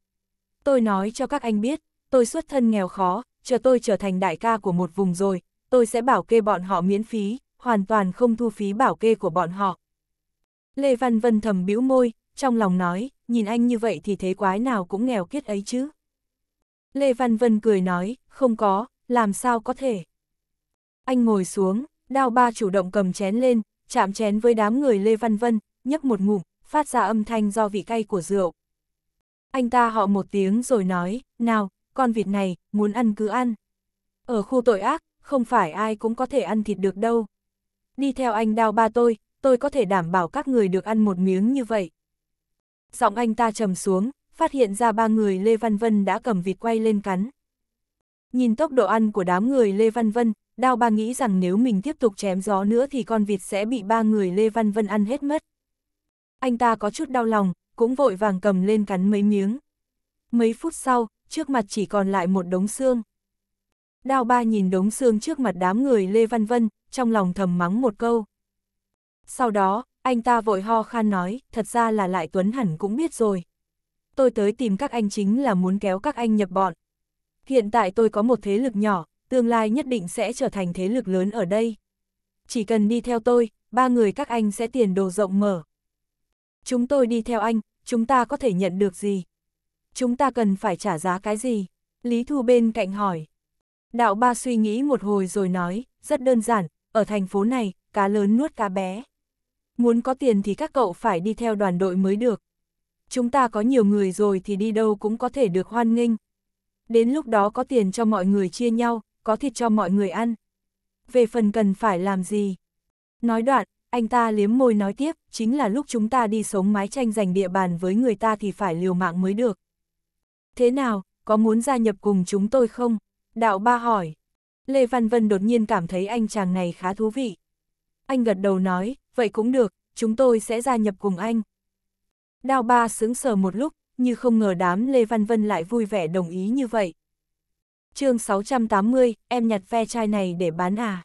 Tôi nói cho các anh biết, tôi xuất thân nghèo khó, chờ tôi trở thành đại ca của một vùng rồi, tôi sẽ bảo kê bọn họ miễn phí, hoàn toàn không thu phí bảo kê của bọn họ. Lê Văn Vân thầm bĩu môi, trong lòng nói, nhìn anh như vậy thì thế quái nào cũng nghèo kiết ấy chứ. Lê Văn Vân cười nói, không có, làm sao có thể. Anh ngồi xuống, đao ba chủ động cầm chén lên, chạm chén với đám người Lê Văn Vân, nhấp một ngụm, phát ra âm thanh do vị cay của rượu. Anh ta họ một tiếng rồi nói, nào, con vịt này, muốn ăn cứ ăn. Ở khu tội ác, không phải ai cũng có thể ăn thịt được đâu. Đi theo anh đao ba tôi, tôi có thể đảm bảo các người được ăn một miếng như vậy. Giọng anh ta trầm xuống, phát hiện ra ba người Lê Văn Vân đã cầm vịt quay lên cắn. Nhìn tốc độ ăn của đám người Lê Văn Vân, Đao ba nghĩ rằng nếu mình tiếp tục chém gió nữa thì con vịt sẽ bị ba người Lê Văn Vân ăn hết mất. Anh ta có chút đau lòng, cũng vội vàng cầm lên cắn mấy miếng. Mấy phút sau, trước mặt chỉ còn lại một đống xương. Đao ba nhìn đống xương trước mặt đám người Lê Văn Vân, trong lòng thầm mắng một câu. Sau đó, anh ta vội ho khan nói, thật ra là lại Tuấn hẳn cũng biết rồi. Tôi tới tìm các anh chính là muốn kéo các anh nhập bọn. Hiện tại tôi có một thế lực nhỏ, tương lai nhất định sẽ trở thành thế lực lớn ở đây. Chỉ cần đi theo tôi, ba người các anh sẽ tiền đồ rộng mở. Chúng tôi đi theo anh, chúng ta có thể nhận được gì? Chúng ta cần phải trả giá cái gì? Lý Thu bên cạnh hỏi. Đạo ba suy nghĩ một hồi rồi nói, rất đơn giản, ở thành phố này, cá lớn nuốt cá bé. Muốn có tiền thì các cậu phải đi theo đoàn đội mới được. Chúng ta có nhiều người rồi thì đi đâu cũng có thể được hoan nghênh. Đến lúc đó có tiền cho mọi người chia nhau, có thịt cho mọi người ăn. Về phần cần phải làm gì? Nói đoạn, anh ta liếm môi nói tiếp, chính là lúc chúng ta đi sống mái tranh giành địa bàn với người ta thì phải liều mạng mới được. Thế nào, có muốn gia nhập cùng chúng tôi không? Đạo ba hỏi. Lê Văn Vân đột nhiên cảm thấy anh chàng này khá thú vị. Anh gật đầu nói, vậy cũng được, chúng tôi sẽ gia nhập cùng anh. đạo ba sững sờ một lúc, như không ngờ đám Lê Văn Vân lại vui vẻ đồng ý như vậy chương 680, em nhặt ve chai này để bán à.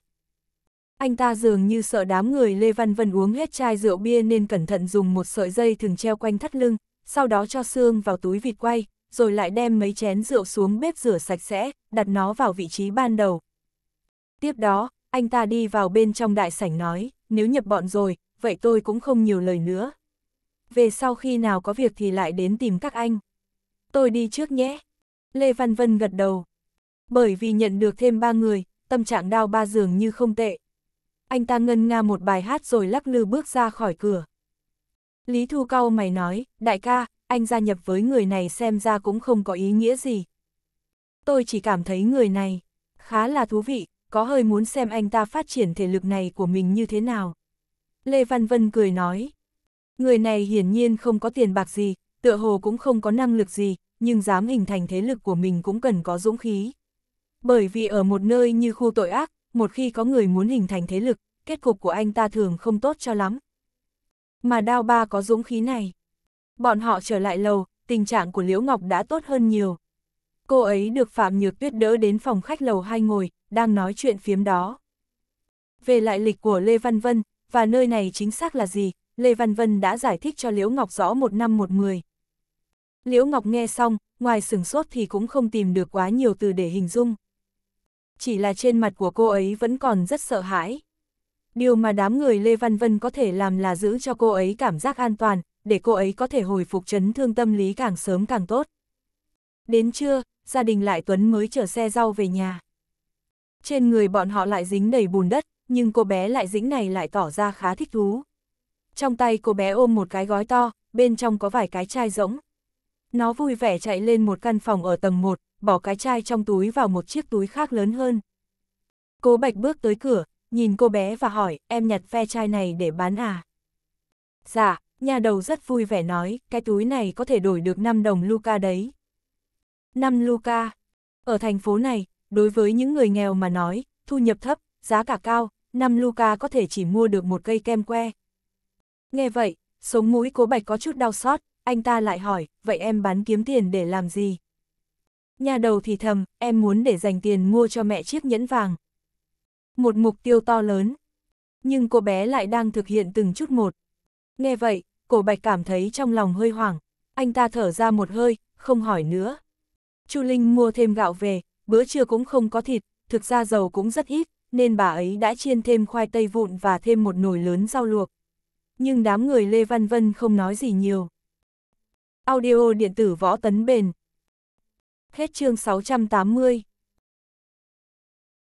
Anh ta dường như sợ đám người Lê Văn Vân uống hết chai rượu bia nên cẩn thận dùng một sợi dây thường treo quanh thắt lưng, sau đó cho xương vào túi vịt quay, rồi lại đem mấy chén rượu xuống bếp rửa sạch sẽ, đặt nó vào vị trí ban đầu. Tiếp đó, anh ta đi vào bên trong đại sảnh nói, nếu nhập bọn rồi, vậy tôi cũng không nhiều lời nữa. Về sau khi nào có việc thì lại đến tìm các anh. Tôi đi trước nhé. Lê Văn Vân gật đầu, bởi vì nhận được thêm ba người, tâm trạng đao ba giường như không tệ. Anh ta ngân nga một bài hát rồi lắc lư bước ra khỏi cửa. Lý Thu Cao mày nói, đại ca, anh gia nhập với người này xem ra cũng không có ý nghĩa gì. Tôi chỉ cảm thấy người này khá là thú vị, có hơi muốn xem anh ta phát triển thể lực này của mình như thế nào. Lê Văn Vân cười nói, người này hiển nhiên không có tiền bạc gì, tựa hồ cũng không có năng lực gì, nhưng dám hình thành thế lực của mình cũng cần có dũng khí. Bởi vì ở một nơi như khu tội ác, một khi có người muốn hình thành thế lực, kết cục của anh ta thường không tốt cho lắm. Mà đao ba có dũng khí này. Bọn họ trở lại lầu, tình trạng của Liễu Ngọc đã tốt hơn nhiều. Cô ấy được Phạm Nhược Tuyết đỡ đến phòng khách lầu hai ngồi, đang nói chuyện phiếm đó. Về lại lịch của Lê Văn Vân, và nơi này chính xác là gì, Lê Văn Vân đã giải thích cho Liễu Ngọc rõ một năm một mười. Liễu Ngọc nghe xong, ngoài sửng sốt thì cũng không tìm được quá nhiều từ để hình dung chỉ là trên mặt của cô ấy vẫn còn rất sợ hãi. Điều mà đám người Lê Văn Vân có thể làm là giữ cho cô ấy cảm giác an toàn, để cô ấy có thể hồi phục chấn thương tâm lý càng sớm càng tốt. Đến trưa, gia đình lại Tuấn mới chở xe rau về nhà. Trên người bọn họ lại dính đầy bùn đất, nhưng cô bé lại dính này lại tỏ ra khá thích thú. Trong tay cô bé ôm một cái gói to, bên trong có vài cái chai rỗng. Nó vui vẻ chạy lên một căn phòng ở tầng 1, bỏ cái chai trong túi vào một chiếc túi khác lớn hơn. cô Bạch bước tới cửa, nhìn cô bé và hỏi, em nhặt ve chai này để bán à? Dạ, nhà đầu rất vui vẻ nói, cái túi này có thể đổi được 5 đồng Luca đấy. 5 Luca. Ở thành phố này, đối với những người nghèo mà nói, thu nhập thấp, giá cả cao, 5 Luca có thể chỉ mua được một cây kem que. Nghe vậy, sống mũi cô bạch có chút đau xót, anh ta lại hỏi, vậy em bán kiếm tiền để làm gì? Nhà đầu thì thầm, em muốn để dành tiền mua cho mẹ chiếc nhẫn vàng. Một mục tiêu to lớn. Nhưng cô bé lại đang thực hiện từng chút một. Nghe vậy, cổ bạch cảm thấy trong lòng hơi hoảng. Anh ta thở ra một hơi, không hỏi nữa. Chu Linh mua thêm gạo về, bữa trưa cũng không có thịt, thực ra dầu cũng rất ít, nên bà ấy đã chiên thêm khoai tây vụn và thêm một nồi lớn rau luộc. Nhưng đám người Lê Văn Vân không nói gì nhiều. Audio điện tử võ tấn bền Hết chương 680